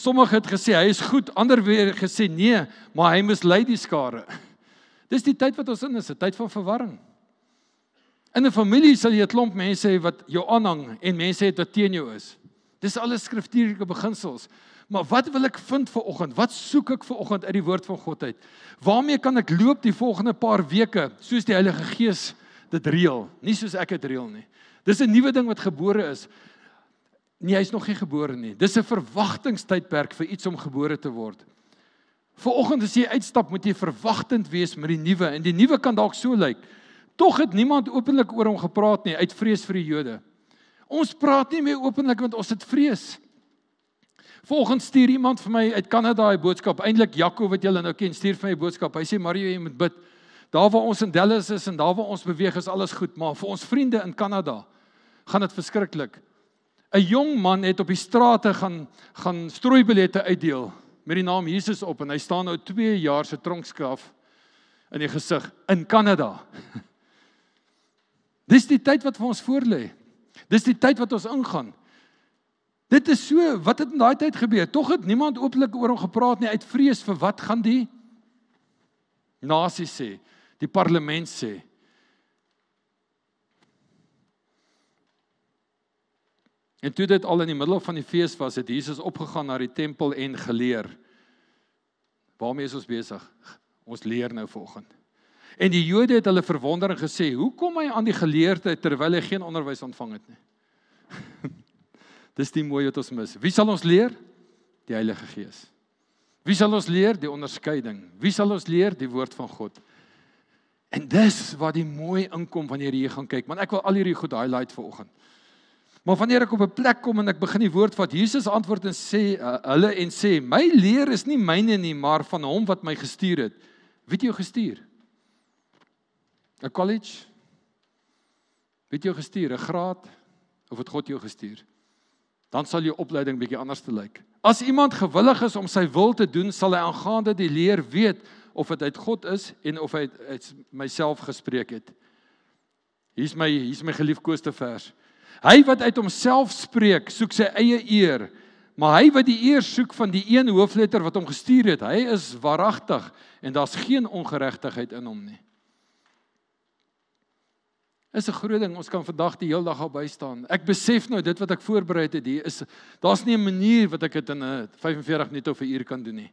Sommige het gesê hy is goed, ander weer gesê nee, maar hy mislei die skare. Dis die tyd wat ons in is, 'n tyd van verwarring. In 'n familie sal jy 'n klomp mense hê wat jou aanhang en mense het wat teen jou is. Dis alles skriftuurlike beginsels. Maar wat wil ek vind vir oggend? Wat soek ek vir oggend uit die woord van God uit? Waarmee kan ek loop die volgende paar weke soos die Heilige Gees dit reël, nie soos ek dit reël nie. Dis 'n nuwe ding wat gebore is. Nee, hy's nog nie gebore nie. Dis 'n verwagtingstydperk vir iets om gebore te word. Viroggend as jy uitstap, moet jy verwagtend wees met die nuwe. En die nuwe kan dalk so lyk. Tog het niemand openlik oor hom gepraat nie uit vrees vir die Jode. Ons praat nie meer openlik want ons het vrees. Volgens stuur iemand vir my uit Kanada 'n boodskap. Eindelik Jaco wat julle nou ken, stuur vir my 'n boodskap. Hy sê Mario, jy moet bid. Daar waar ons in Dallas is en daar waar ons beweeg is alles goed, maar vir ons vriende in Kanada gaan dit verskriklik. 'n jong man het op die strate gaan gaan strooibiljette uitdeel met die naam Jesus op en hy staan nou 2 jaar se tronkskraf in die gesig in Kanada. Dis die tyd wat vir ons voorlê. Dis die tyd wat ons ingaan. Dit is so wat het in daai tyd gebeur. Tog het niemand ooplik oor hom gepraat nie uit vrees vir wat gaan die nasie sê, die parlement sê. En toe dit al in die middel van die fees was, het Jesus opgegaan na die tempel en geleer. Waarmee is ons besig? Ons leer nou vanoggend. En die Jode het hulle verwonder en gesê: "Hoe kom hy aan die geleerdheid terwyl hy geen onderwys ontvang het nie?" Dis die mooi wat ons mis. Wie sal ons leer? Die Heilige Gees. Wie sal ons leer die onderskeiding? Wie sal ons leer die woord van God? En dis wat die mooi inkom wanneer jy hier gaan kyk. Want ek wil al hierdie goed highlight vanoggend. Maar wanneer ek op 'n plek kom en ek begin die woord vat, Jesus antwoord en sê uh, hulle en sê my leer is nie myne nie, maar van hom wat my gestuur het. Wie het jou gestuur? 'n College? Wie het jou gestuur? 'n Graad? Of het God jou gestuur? Dan sal jou opleiding bietjie anders te lyk. As iemand gewillig is om sy wil te doen, sal hy aangaande die leer weet of dit uit God is en of hy uit myself gespreek het. Hier's my hier's my geliefkoeste vers. Hy wat uit homself spreek, soek sy eie eer, maar hy wat die eer soek van die een hoofletter wat hom gestuur het, hy is waaragtig en daar's geen ongeregtigheid in hom nie. Is 'n groot ding, ons kan vandag die hele dag al by staan. Ek besef nou dit wat ek voorberei het, dit is daar's nie 'n manier wat ek dit in 'n 45 minute of 'n uur kan doen nie.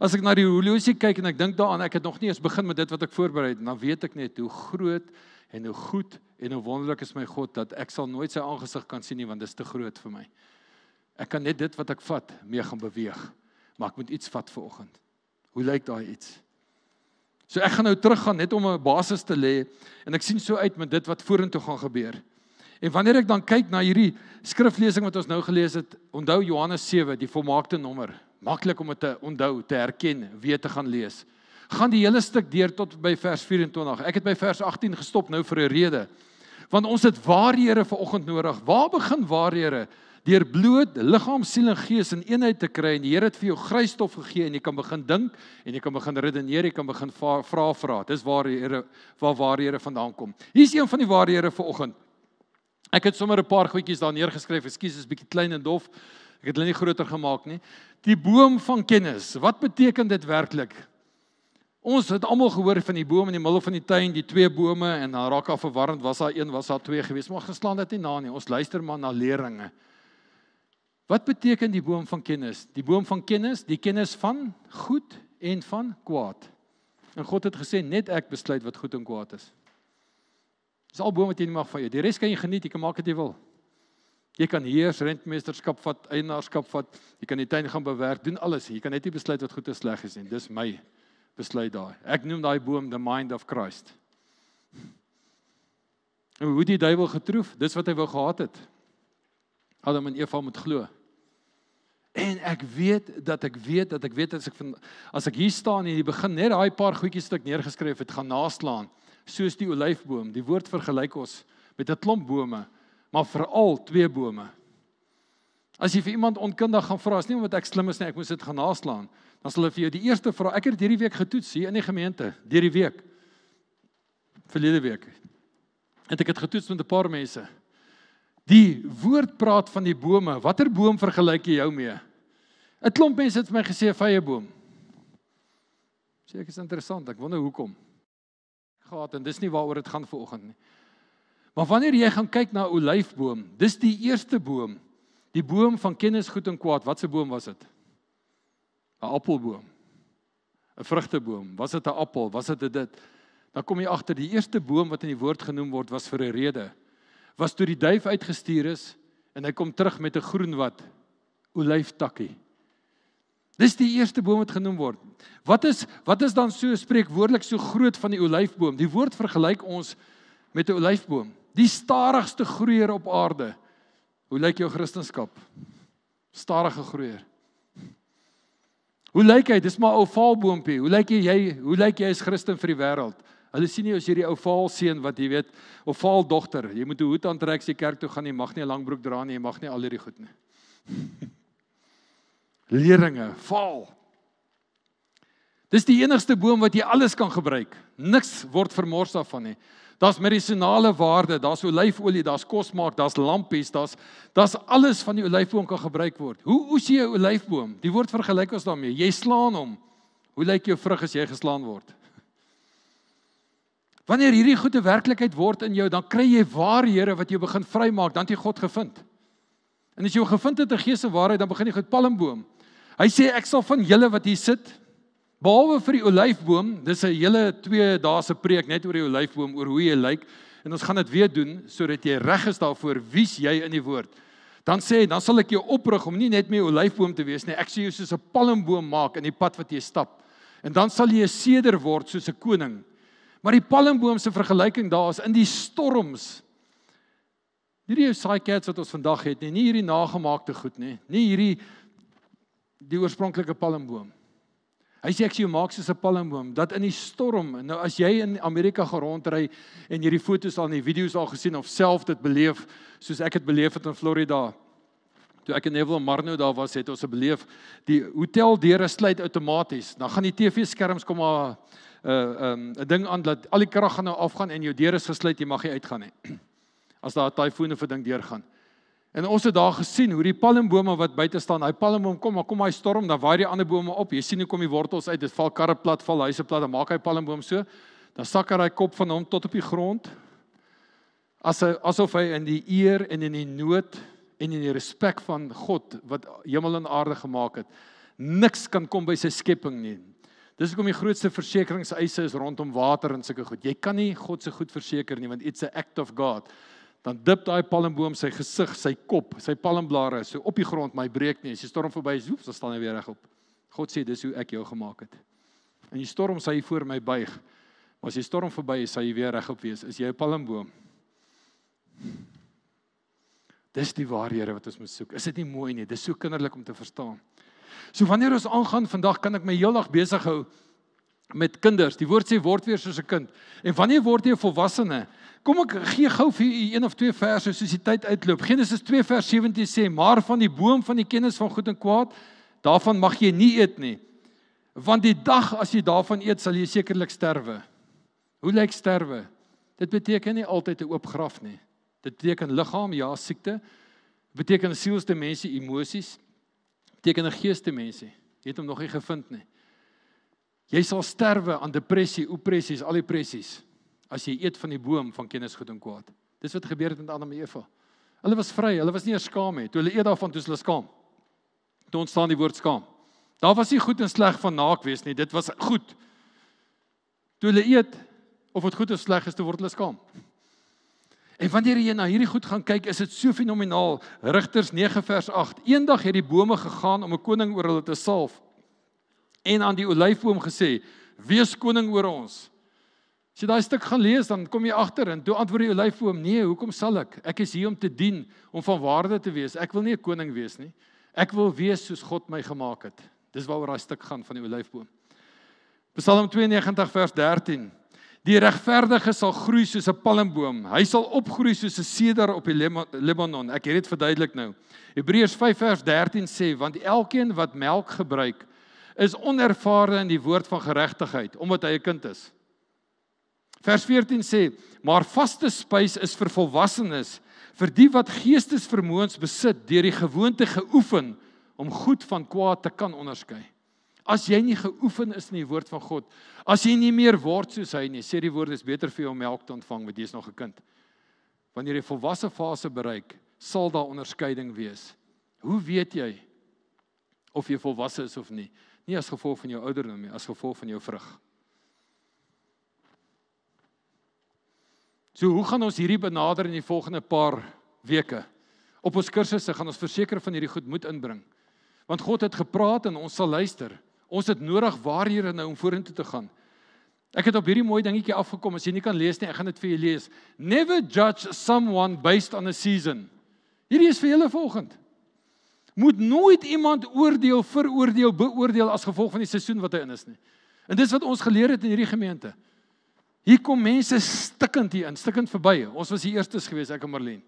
As ek na die horlosie kyk en ek dink daaraan, ek het nog nie eens begin met dit wat ek voorberei het, dan weet ek net hoe groot en hoe goed en hoe wonderlik is my God dat ek sal nooit sy aangesig kan sien nie want dit is te groot vir my. Ek kan net dit wat ek vat mee gaan beweeg. Maar ek moet iets vat vir oggend. Hoe lyk daai iets? So ek gaan nou teruggaan net om 'n basis te lê en ek sien so uit met dit wat vorentoe gaan gebeur. En wanneer ek dan kyk na hierdie skriflesing wat ons nou gelees het, onthou Johannes 7, die volmaakte nommer, maklik om dit te onthou, te herken, weet te gaan lees gaan die hele stuk deur tot by vers 24. Ek het by vers 18 gestop nou vir 'n rede. Want ons het waarhede vanoggend nodig. Waar begin waarhede? Deur bloot liggaam, siel en gees in eenheid te kry en die Here het vir jou grysstof gegee en jy kan begin dink en jy kan begin redeneer, jy kan begin vra vra. Dis waar die Here waar waarhede vandaan kom. Hier's een van die waarhede vanoggend. Ek het sommer 'n paar goedjies daar neergeskryf. Ekskuus, is bietjie klein en dof. Ek het hulle nie groter gemaak nie. Die boom van kennis. Wat beteken dit werklik? Ons het almal gehoor van die boom in die middel van die tuin, die twee bome en dan raak daar verwarrend, was daar een, was daar twee geweest, maar geslaan dit nie na nie. Ons luister maar na leringe. Wat beteken die boom van kennis? Die boom van kennis, die kennis van goed en van kwaad. En God het gesê net ek besluit wat goed en kwaad is. Dis al bome wat jy nie mag van jou. Die res kan jy geniet, jy kan maak wat jy wil. Jy kan heers, rentmeesterskap vat, eienaarskap vat, jy kan die tuin gaan bewerk, doen alles. Jy kan net nie besluit wat goed en sleg is nie. Dis my besluit daai. Ek noem daai boom the mind of Christ. En hoe die duiwel getroof, dis wat hy wou gehad het. Adam en Eva moet glo. En ek weet dat ek weet dat ek weet as ek van as ek hier staan en in die begin net daai paar goedjies wat ek neergeskryf het gaan naslaan, soos die olyfboom, die woord vergelyk ons met 'n klomp bome, maar veral twee bome. As jy vir iemand onkundig gaan vra, is nie omdat ek slim is nie, ek moes dit gaan naslaan nie dan sal hulle vir jou die eerste vraag. Ek het dit hierdie week getoets hier in die gemeente, hierdie week. Verlede week. En ek het getoets met 'n paar mense. Die woord praat van die bome. Watter boom vergelyk jy jou mee? 'n Klomp mense het vir my gesê vyeboom. Sê ek is interessant. Ek wonder hoekom. Gaat en dis nie waaroor dit gaan vanoggend nie. Maar wanneer jy gaan kyk na olyfboom, dis die eerste boom, die boom van kennis goed en kwaad. Wat se boom was dit? 'n appelboom. 'n Vrugteboom. Was dit 'n appel? Was dit dit? Dan kom jy agter die eerste boom wat in die woord genoem word was vir 'n rede. Was toe die duif uitgestuur is en hy kom terug met 'n groen wat olyftakkie. Dis die eerste boom wat genoem word. Wat is wat is dan so spreekwoordelik so groot van die olyfboom? Die woord vergelyk ons met 'n olyfboom, die stadigste groeier op aarde. Hoe lyk jou kristendom? Stadige groeier. Hoe lyk hy? Dis maar ou vaalboompie. Hoe lyk jy? jy hoe lyk jy as Christen vir die wêreld? Hulle sien jy as hierdie ou vaalseun wat jy weet, of vaaldogter. Jy moet 'n hoed aantrek as jy kerk toe gaan. Jy mag nie 'n langbroek dra nie. Jy mag nie al hierdie goed nie. Leringe, vaal. Dis die enigste boom wat jy alles kan gebruik. Niks word vermors daarvan nie daar's medisonale waarde, daar's olyfolie, daar's kosmaak, daar's lampies, daar's daar's alles van die olyfboom kan gebruik word. Hoe oes jy 'n olyfboom? Die woord vergelyk ons daarmee. Jy slaan hom. Hoe lyk jou vrug as jy geslaan word? Wanneer hierdie goede werklikheid word in jou, dan kry jy waarhede wat jou begin vrymaak, dan het jy God gevind. En as jy hom gevind het in die gees se waarheid, dan begin jy goed palmboom. Hy sê ek sal van julle wat hier sit, Behalwe vir die olyfboom, dis 'n hele 2 dae se preek net oor die olyfboom, oor hoe jy lyk en ons gaan dit weer doen sodat jy reg is daarvoor wies jy in die woord. Dan sê hy, dan sal ek jou oprig om nie net meer 'n olyfboom te wees nie, ek sê jy soos 'n palmboom maak in die pad wat jy stap. En dan sal jy 'n seder word soos 'n koning. Maar die palmboom se vergelyking daar is in die storms. Hierdie jou saaikats wat ons vandag het, nie, nie hierdie nagemaakte goed nie, nie hierdie die oorspronklike palmboom. Hy sê ek sê jy maak soos 'n palmboom dat in die storm. Nou as jy in Amerika gerondry en hierdie foto's al in die video's al gesien of self dit beleef soos ek dit beleef het in Florida. Toe ek in Neville Marno daar was, het ons beleef die hoteldeure sluit outomaties. Dan gaan die TV-skerms kom maar 'n uh, eh, 'n um, ehm, 'n ding aan dat al die krag gaan nou afgaan en jou deure is gesluit, jy mag nie uitgaan nie. As daar 'n tyfoon of 'n ding deurgaan. En ons het daar gesien hoe die palmbome wat buite staan, hy palmboom kom, maar kom hy storm, dan waai die ander bome op. Jy sien hoe kom die wortels uit, dit val karre plat, val huise plat, dan maak hy palmboom so. Dan sak hy kop van hom tot op die grond. As hy, asof hy in die eer en in die nood en in die respek van God wat hemel en aarde gemaak het, niks kan kom by sy skepping nie. Dis hoekom die grootste versekeringseise is rondom water en sulke goed. Jy kan nie God se goed verseker nie want it's a act of God dan dip daai palmboom sy gesig, sy kop, sy palmblare so op die grond, maar hy breek nie. As die storm verby is, hoef dan staan hy weer reg op. God sê dis hoe ek jou gemaak het. In die storm sal hy voor my buig. Maar as die storm verby is, sal hy weer regop wees. Is jy 'n palmboom? Dis die waar Here wat ons moet soek. Is dit nie mooi nie? Dis so kinderlik om te verstaan. So wanneer ons aangaan vandag kan ek my heeldag besig hou met kinders. Die woord sê word weer soos 'n kind. En wanneer word jy 'n volwassene? Kom ek gee gou vir u een of twee verse soos die tyd uitloop. Genesis 2 vers 17 sê: "Maar van die boom van die kennis van goed en kwaad, daarvan mag jy nie eet nie, want die dag as jy daarvan eet, sal jy sekerlik sterwe." Hoe lyk sterwe? Dit beteken nie altyd 'n oop graf nie. Dit beteken liggaam, ja, siekte. Dit beteken sielste mense, emosies. Dit beteken 'n geeste mense. Jy het hom nog nie gevind nie. Jy sal sterwe aan depressie, opressies, al die pressies as jy eet van die boom van kennis goed en kwaad. Dis wat gebeur het met Adam en Eva. Hulle was vry, hulle was nie eers skaam nie. Toe hulle eet daarvan, toe is hulle skaam. Toe ontstaan die woord skaam. Daar was nie goed en sleg van naak wees nie. Dit was goed. Toe hulle eet of dit goed of sleg is, toe word hulle skaam. En wanneer jy na hierdie goed gaan kyk, is dit so fenomenaal. Rigters 9 vers 8. Eendag het die bome gegaan om 'n koning oor hulle te salf en aan die olyfboom gesê: "Wees koning oor ons." As jy daai stuk gaan lees, dan kom jy agter en toe antwoord jou lyf hom: "Nee, hoekom sal ek? Ek is hier om te dien, om van waarde te wees. Ek wil nie 'n koning wees nie. Ek wil wees soos God my gemaak het." Dis waaroor daai stuk gaan van die olyfboom. Psalm 92 vers 13. Die regverdige sal groei soos 'n palmboom. Hy sal opgroei soos 'n seder op die Libanon. Ek het dit verduidelik nou. Hebreërs 5:13 sê want elkeen wat melk gebruik is onervare in die woord van geregtigheid omdat hy 'n kind is. Vers 14 sê: "Maar vaste spys is vir volwassenes, vir die wat geestesvermoëns besit deur die gewoonte geoefen om goed van kwaad te kan onderskei." As jy nie geoefen is in die woord van God, as jy nie meer word soos hy nie, sê die woord is beter vir jou om melk te ontvang want jy is nog 'n kind. Wanneer jy volwasse fase bereik, sal daar onderskeiding wees. Hoe weet jy of jy volwasse is of nie? Nie as gevolg van jou ouderdom nie, as gevolg van jou vrug. So hoe gaan ons hierdie benader in die volgende paar weke? Op ons kursusse gaan ons verseker van hierdie goed moet inbring. Want God het gepraat en ons sal luister. Ons het nodig waar hier nou om vorentoe te gaan. Ek het op hierdie mooi dingetjie afgekom. As jy nie kan lees nie, ek gaan dit vir julle lees. Never judge someone based on a season. Hierdie is vir julle volgende. Moet nooit iemand oordeel, veroordeel, beoordeel as gevolg van die seisoen wat hy in is nie. En dis wat ons geleer het in hierdie gemeente. Hier kom mense stikkend hier in, stikkend verby. Ons was die eerstes gewees ek en Marlene.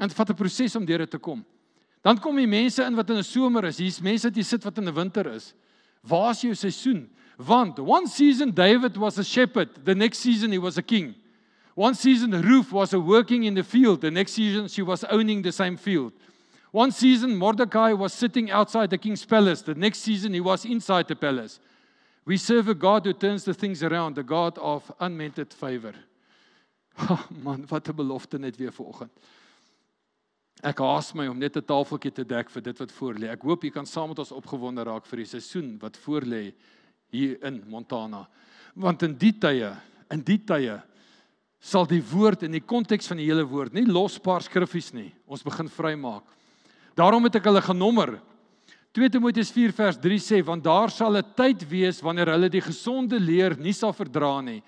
En dit vat 'n proses om deur dit te kom. Dan kom die mense in wat in die somer is. Hier's mense wat hier sit wat in die winter is. Waar's jou seisoen? Want one season David was a shepherd, the next season he was a king. One season Ruth was a working in the field, the next season she was owning the same field. One season Mordecai was sitting outside the king's palace, the next season he was inside the palace. We serve a God who turns the things around, the God of unmerited favor. Oh man, wat 'n belofte net weer vanoggend. Ek haas my om net 'n tafeltjie te dek vir dit wat voor lê. Ek hoop jy kan saam met ons opgewonde raak vir die seisoen wat voor lê hier in Montana. Want in die tye, in die tye sal die woord in die konteks van die hele woord, nie lospaar skriffies nie, ons begin vrymaak. Daarom het ek hulle genommer 2 Timoteus 4 vers 3 sê want daar sal 'n tyd wees wanneer hulle die gesonde leer nie sal verdra nie.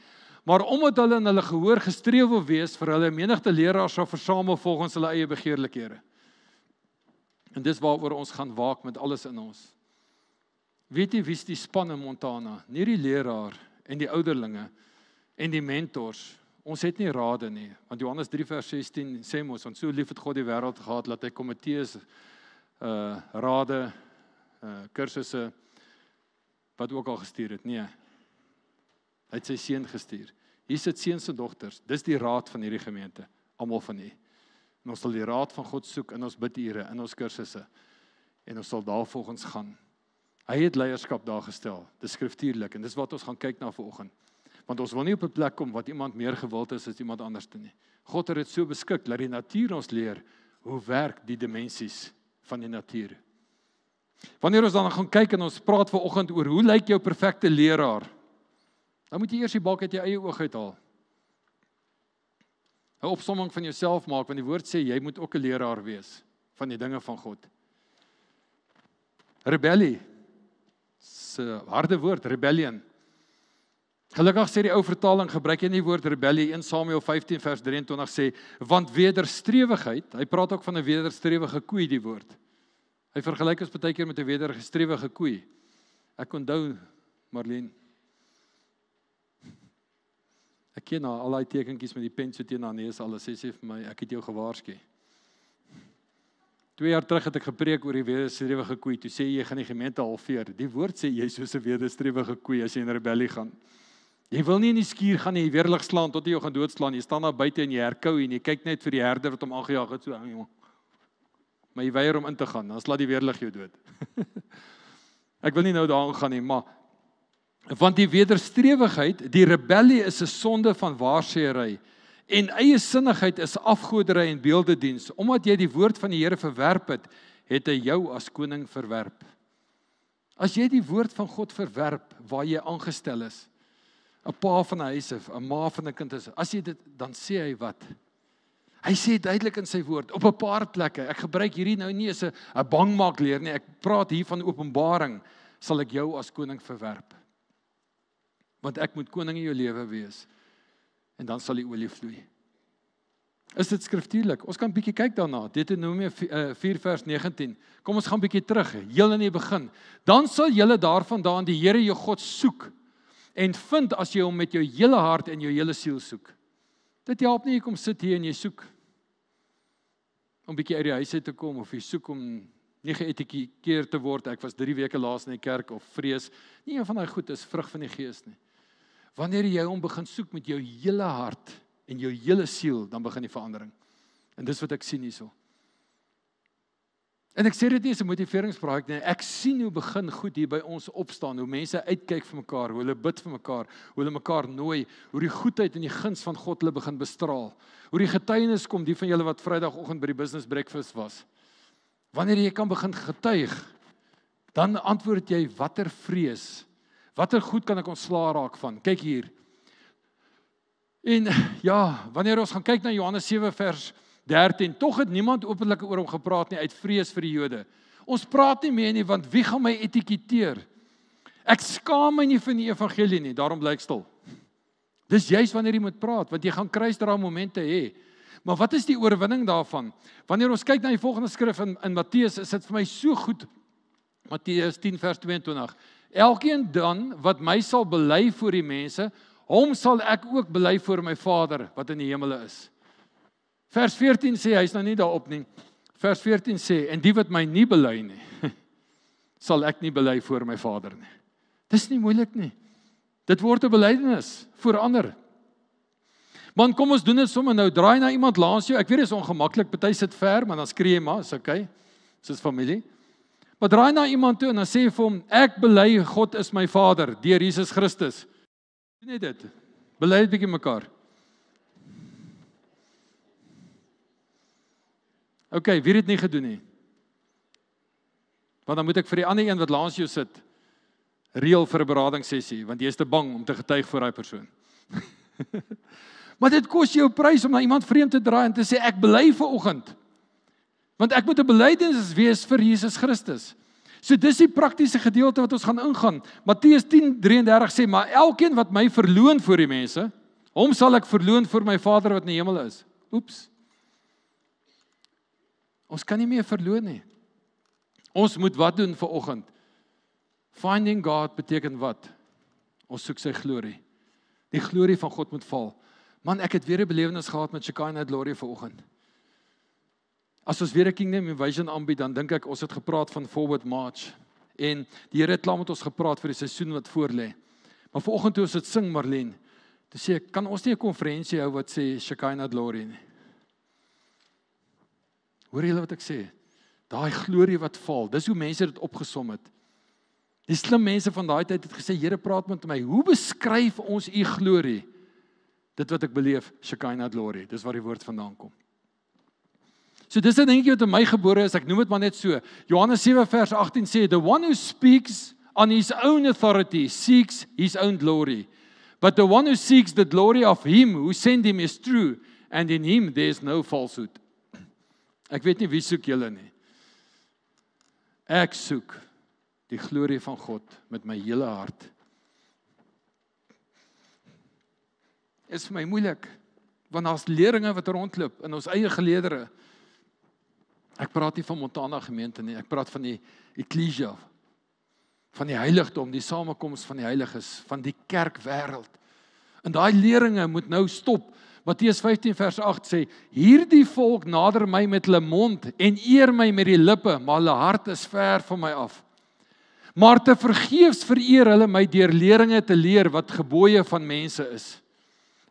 Maar omdat hulle in hulle gehoor gestreef wil wees vir hulle menigte leraars sal versamel volgens hulle eie begeerlikhede. En dis waaroor ons gaan waak met alles in ons. Weet jy wie's die span in Montana? Nie die leraar en die ouderlinge en die mentors. Ons het nie rade nie, want Johannes 3 vers 16 sê mos ons so lief het God die wêreld gehad dat hy komitees uh rade Eh, kursusse wat ook al gestuur het. Nee. Hy het sy seun gestuur. Hier sit seuns en dogters. Dis die raad van hierdie gemeente, almal van u. En ons sal die raad van God soek in ons bidure, in ons kursusse. En ons sal daarvolgens gaan. Hy het leierskap daar gestel, dis skriftuurlik en dis wat ons gaan kyk na vanoggend. Want ons wil nie op 'n plek kom wat iemand meer gewild is as iemand anders te nie. God het dit so beskik dat die natuur ons leer hoe werk die dimensies van die natuur Wanneer ons dan gaan kyk en ons praat ver oggend oor hoe lyk jou perfekte leraar? Dan moet jy eers die balk uit jou eie oog uithaal. 'n Opsomming van jouself maak want die woord sê jy moet ook 'n leraar wees van die dinge van God. Rebellie. 'n Harde woord, rebellion. Gelukkig sê die ou vertaling gebruik hy nie die woord rebellie 1 Samuel 15 vers 23 sê want wederstrewigheid, hy praat ook van 'n wederstrewige koei die woord. Hy vergelyk ons baie keer met 'n wedergestrewige koei. Ek onthou Marlene. Ek ken haar al daai tekentjies met die pen so teen haar neus al sê sy vir my ek het jou gewaarsku. 2 jaar terug het ek gepreek oor die wedergestrewige koei. Toe sê jy gaan die gemeente halveer. Die woord sê jy soos 'n wedergestrewige koei as jy in rebellie gaan. Jy wil nie in die skuur gaan nie, jy weerlig slaan tot jy jou gaan doodslaan. Jy staan daar buite en jy herkou en jy kyk net vir die herder wat hom aangejaag het so. Jy maar jy weier om in te gaan, dan slaat die weerlig jou dood. ek wil nie nou daaroor gaan nie, maar want die wederstrewigheid, die rebellie is 'n sonde van waarsêery en eie sinnigheid is afgoderry en beeldediens. Omdat jy die woord van die Here verwerp het, het hy jou as koning verwerp. As jy die woord van God verwerp waar jy aangestel is, 'n pa van 'n huis of 'n ma van 'n kind is, as jy dit dan sê hy wat? Hy sê duidelik in sy woord op 'n paar plekke. Ek gebruik hierdie nou nie as 'n bangmaak leer nie. Ek praat hier van Openbaring sal ek jou as koning verwerp. Want ek moet koning in jou lewe wees. En dan sal die olie vloei. Is dit skriftuurlik? Ons kan bietjie kyk daarna. Deuteronomie eh, 4 vers 19. Kom ons gaan bietjie terug, heel in die begin. Dan sal julle daarvandaan die Here jou God soek en vind as jy hom met jou hele hart en jou hele siel soek. Dit help nie jy kom sit hier en jy soek om bietjie uit die huis uit te kom of jy soek om nie geëtiketeer te word. Ek was 3 weke laas in die kerk of vrees. Nie een van daai goed is vrug van die gees nie. Wanneer jy hom begin soek met jou hele hart en jou hele siel, dan begin die verandering. En dis wat ek sien hierso. En ek sê dit nie as 'n motiveringspraak nie. Ek sien hoe begin goed hier by ons opstaan. Hoe mense uitkyk vir mekaar, hoe hulle bid vir mekaar, hoe hulle mekaar nooi, hoe die goedheid en die guns van God hulle begin bestraal. Hoe die getuienis kom die van julle wat Vrydagoggend by die business breakfast was. Wanneer jy kan begin getuig, dan antwoord jy watter vrees, watter goed kan ek ontslaa raak van? Kyk hier. En ja, wanneer ons gaan kyk na Johannes 7 vers 13 tog het niemand openlik oor hom gepraat nie uit vrees vir die Jode. Ons praat nie meer nie want wie gaan my etiketeer? Ek skaam my nie vir die evangelie nie, daarom bly ek stil. Dis juis wanneer jy moet praat want jy gaan kruisdra momente hê. Maar wat is die oorwinning daarvan? Wanneer ons kyk na die volgende skrif in in Matteus, is dit vir my so goed. Matteus 10 vers 22. Elkeen dan wat my sal bely voor die mense, hom sal ek ook bely voor my Vader wat in die hemele is. Vers 14 sê hy's nou nie daarop nie. Vers 14 sê en die wat my nie bely nie sal ek nie bely voor my Vader nie. Dis nie moeilik nie. Dit word 'n belydenis vir ander. Man, kom ons doen dit sommer nou. Draai na iemand langs jou. Ek weet dit is ongemaklik. Party sit ver, maar dan skree jy maar, is okay. Soos familie. Maar draai na iemand toe en dan sê jy vir hom, ek bely God is my Vader deur Jesus Christus. Doen net dit. Bely dit bietjie mekaar. OK, wie het nie gedoen nie? Want dan moet ek vir die ander een wat langs jou sit reël vir 'n beraadingssessie, want jy is te bang om te getuig vir daai persoon. maar dit kos jou prys om na iemand vreemd te draai en te sê ek bely viroggend. Want ek moet 'n belydenis wees vir Jesus Christus. So dis die praktiese gedeelte wat ons gaan ingaan. Matteus 10:33 sê: "Maar elkeen wat my verloon voor die mense, hom sal ek verloon voor my Vader wat in die hemel is." Oeps. Ons kan nie meer verloon nie. Ons moet wat doen vir oggend? Finding God beteken wat? Ons soek sy glorie. Die glorie van God moet val. Man, ek het weer 'n belewenis gehad met Shekinah glory vir oggend. As ons weer 'n kingdom vision aanbied, dan dink ek ons het gepraat van forward march en die Here het klaar met ons gepraat vir die seisoen wat voorlê. Maar vanoggend toe ons dit sing Marlene, toe sê ek kan ons nie 'n konferensie hou wat sê Shekinah glory nie. Hoor julle wat ek sê? Daai glorie wat val, dis hoe mense dit opgesom het. Die slim mense van daai tyd het gesê, "Here, praat met my. Hoe beskryf ons u glorie?" Dit wat ek beleef, Shekinah glory. Dis waar die woord vandaan kom. So dis 'n dingetjie wat in my gebore is. Ek noem dit maar net so. Johannes 7 vers 18 sê, "The one who speaks on his own authority seeks his own glory. But the one who seeks the glory of him who sent him is true, and in him there is no falsehood." Ek weet nie wie soek julle nie. Ek soek die glorie van God met my hele hart. Dit is vir my moeilik want daar's leringe wat rondloop in ons eie geleedere. Ek praat nie van Montana gemeente nie, ek praat van die ecclesia van die heiligdom, die samekoms van die heiliges, van die kerkwêreld. En daai leringe moet nou stop. Matteus 15 vers 8 sê: Hierdie volk nader my met hulle mond en eer my met die lippe, maar hulle hart is ver van my af. Maar te vergeefs vereer hulle my deur leringe te leer wat gebooie van mense is.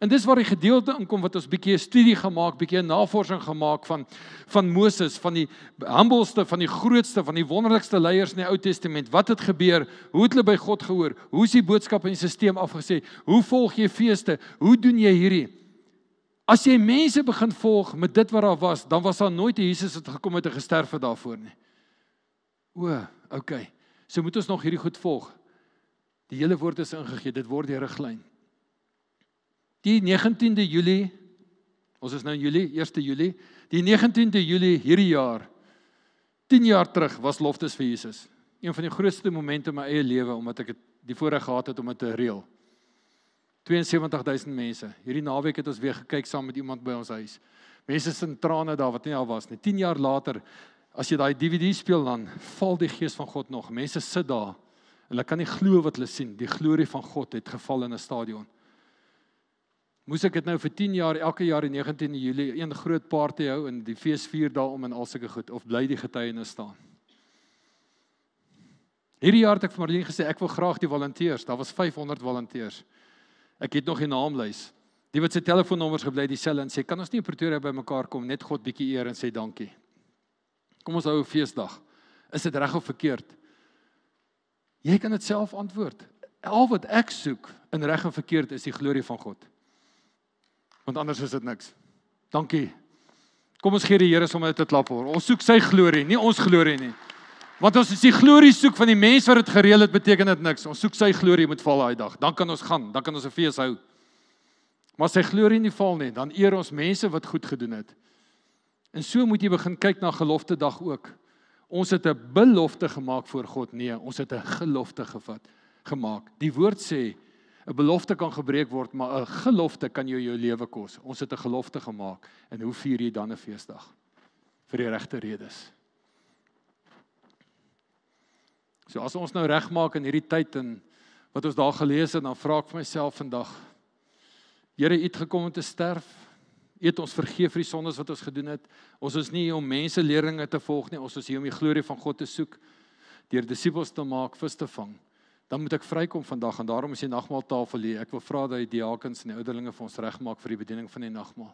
En dis waar die gedeelte inkom wat ons bietjie 'n studie gemaak, bietjie 'n navorsing gemaak van van Moses, van die humbleste, van die grootste, van die wonderlikste leiers in die Ou Testament. Wat het gebeur? Hoe het hulle by God gehoor? Hoe is die boodskap en die stelsel afgesê? Hoe volg jy feeste? Hoe doen jy hierdie? As jy mense begin volg met dit wat daar was, dan was daar nooit Jesus het gekom het en gesterf vir daarvoor nie. O, okay. So moet ons nog hierdie goed volg. Die hele woord is ingegee, dit word deur 'n glyn. Die 19de Julie, ons is nou in Julie, 1ste Julie, die 19de Julie hierdie jaar 10 jaar terug was loftes vir Jesus. Een van die grootste momente in my eie lewe omdat ek dit die voorreg gehad het om dit te reël. 72000 mense. Hierdie naweek het ons weer gekyk saam met iemand by ons huis. Mense sin trane daar wat nie al was nie. 10 jaar later as jy daai DVD speel dan val die gees van God nog. Mense sit daar. Hulle kan nie glo wat hulle sien. Die glorie van God het geval in 'n stadion. Moes ek dit nou vir 10 jaar elke jaar die 19 Julie een groot party hou en die fees vier daar om en al sulke goed of bly die getuienis staan? Hierdie jaar het ek vir Marlene gesê ek wil graag die volonteërs. Daar was 500 volonteërs. Ek het nog die naamlys. Die wat se telefoonnommers gebly dieselfde en sê kan ons nie in Pretoria by mekaar kom net God bietjie eer en sê dankie. Kom ons hou 'n feesdag. Is dit reg of verkeerd? Jy kan dit self antwoord. Al wat ek soek in reg en verkeerd is die glorie van God. Want anders is dit niks. Dankie. Kom ons gee die Here sommer 'n klap hoor. Ons soek sy glorie, nie ons glorie nie. Want ons is die glorie soek van die mens wat dit gereël het beteken dit niks. Ons soek sy glorie moet val daai dag. Dan kan ons gaan, dan kan ons 'n fees hou. Maar sy glorie nie val nie, dan eer ons mense wat goed gedoen het. En so moet jy begin kyk na gelofte dag ook. Ons het 'n belofte gemaak voor God. Nee, ons het 'n gelofte gevat gemaak. Die woord sê 'n belofte kan gebreek word, maar 'n gelofte kan jou jou lewe kos. Ons het 'n gelofte gemaak en hoe vier jy dan 'n feesdag? Vir die regte redes. So as ons nou regmaak in hierdie tyd en wat ons daar gelees het, dan vra ek vir myself vandag: Here, U het gekom om te sterf. U het ons vergeef vir die sondes wat ons gedoen het. Ons is nie hier om mense leeringe te volg nie, ons is hier om die glorie van God te soek deur disippels te maak, vis te vang. Dan moet ek vrykom vandag en daarom is die nagmaaltafel hier. Ek wil vra dat die diakens en die ouderlinge vir ons regmaak vir die bediening van die nagmaal.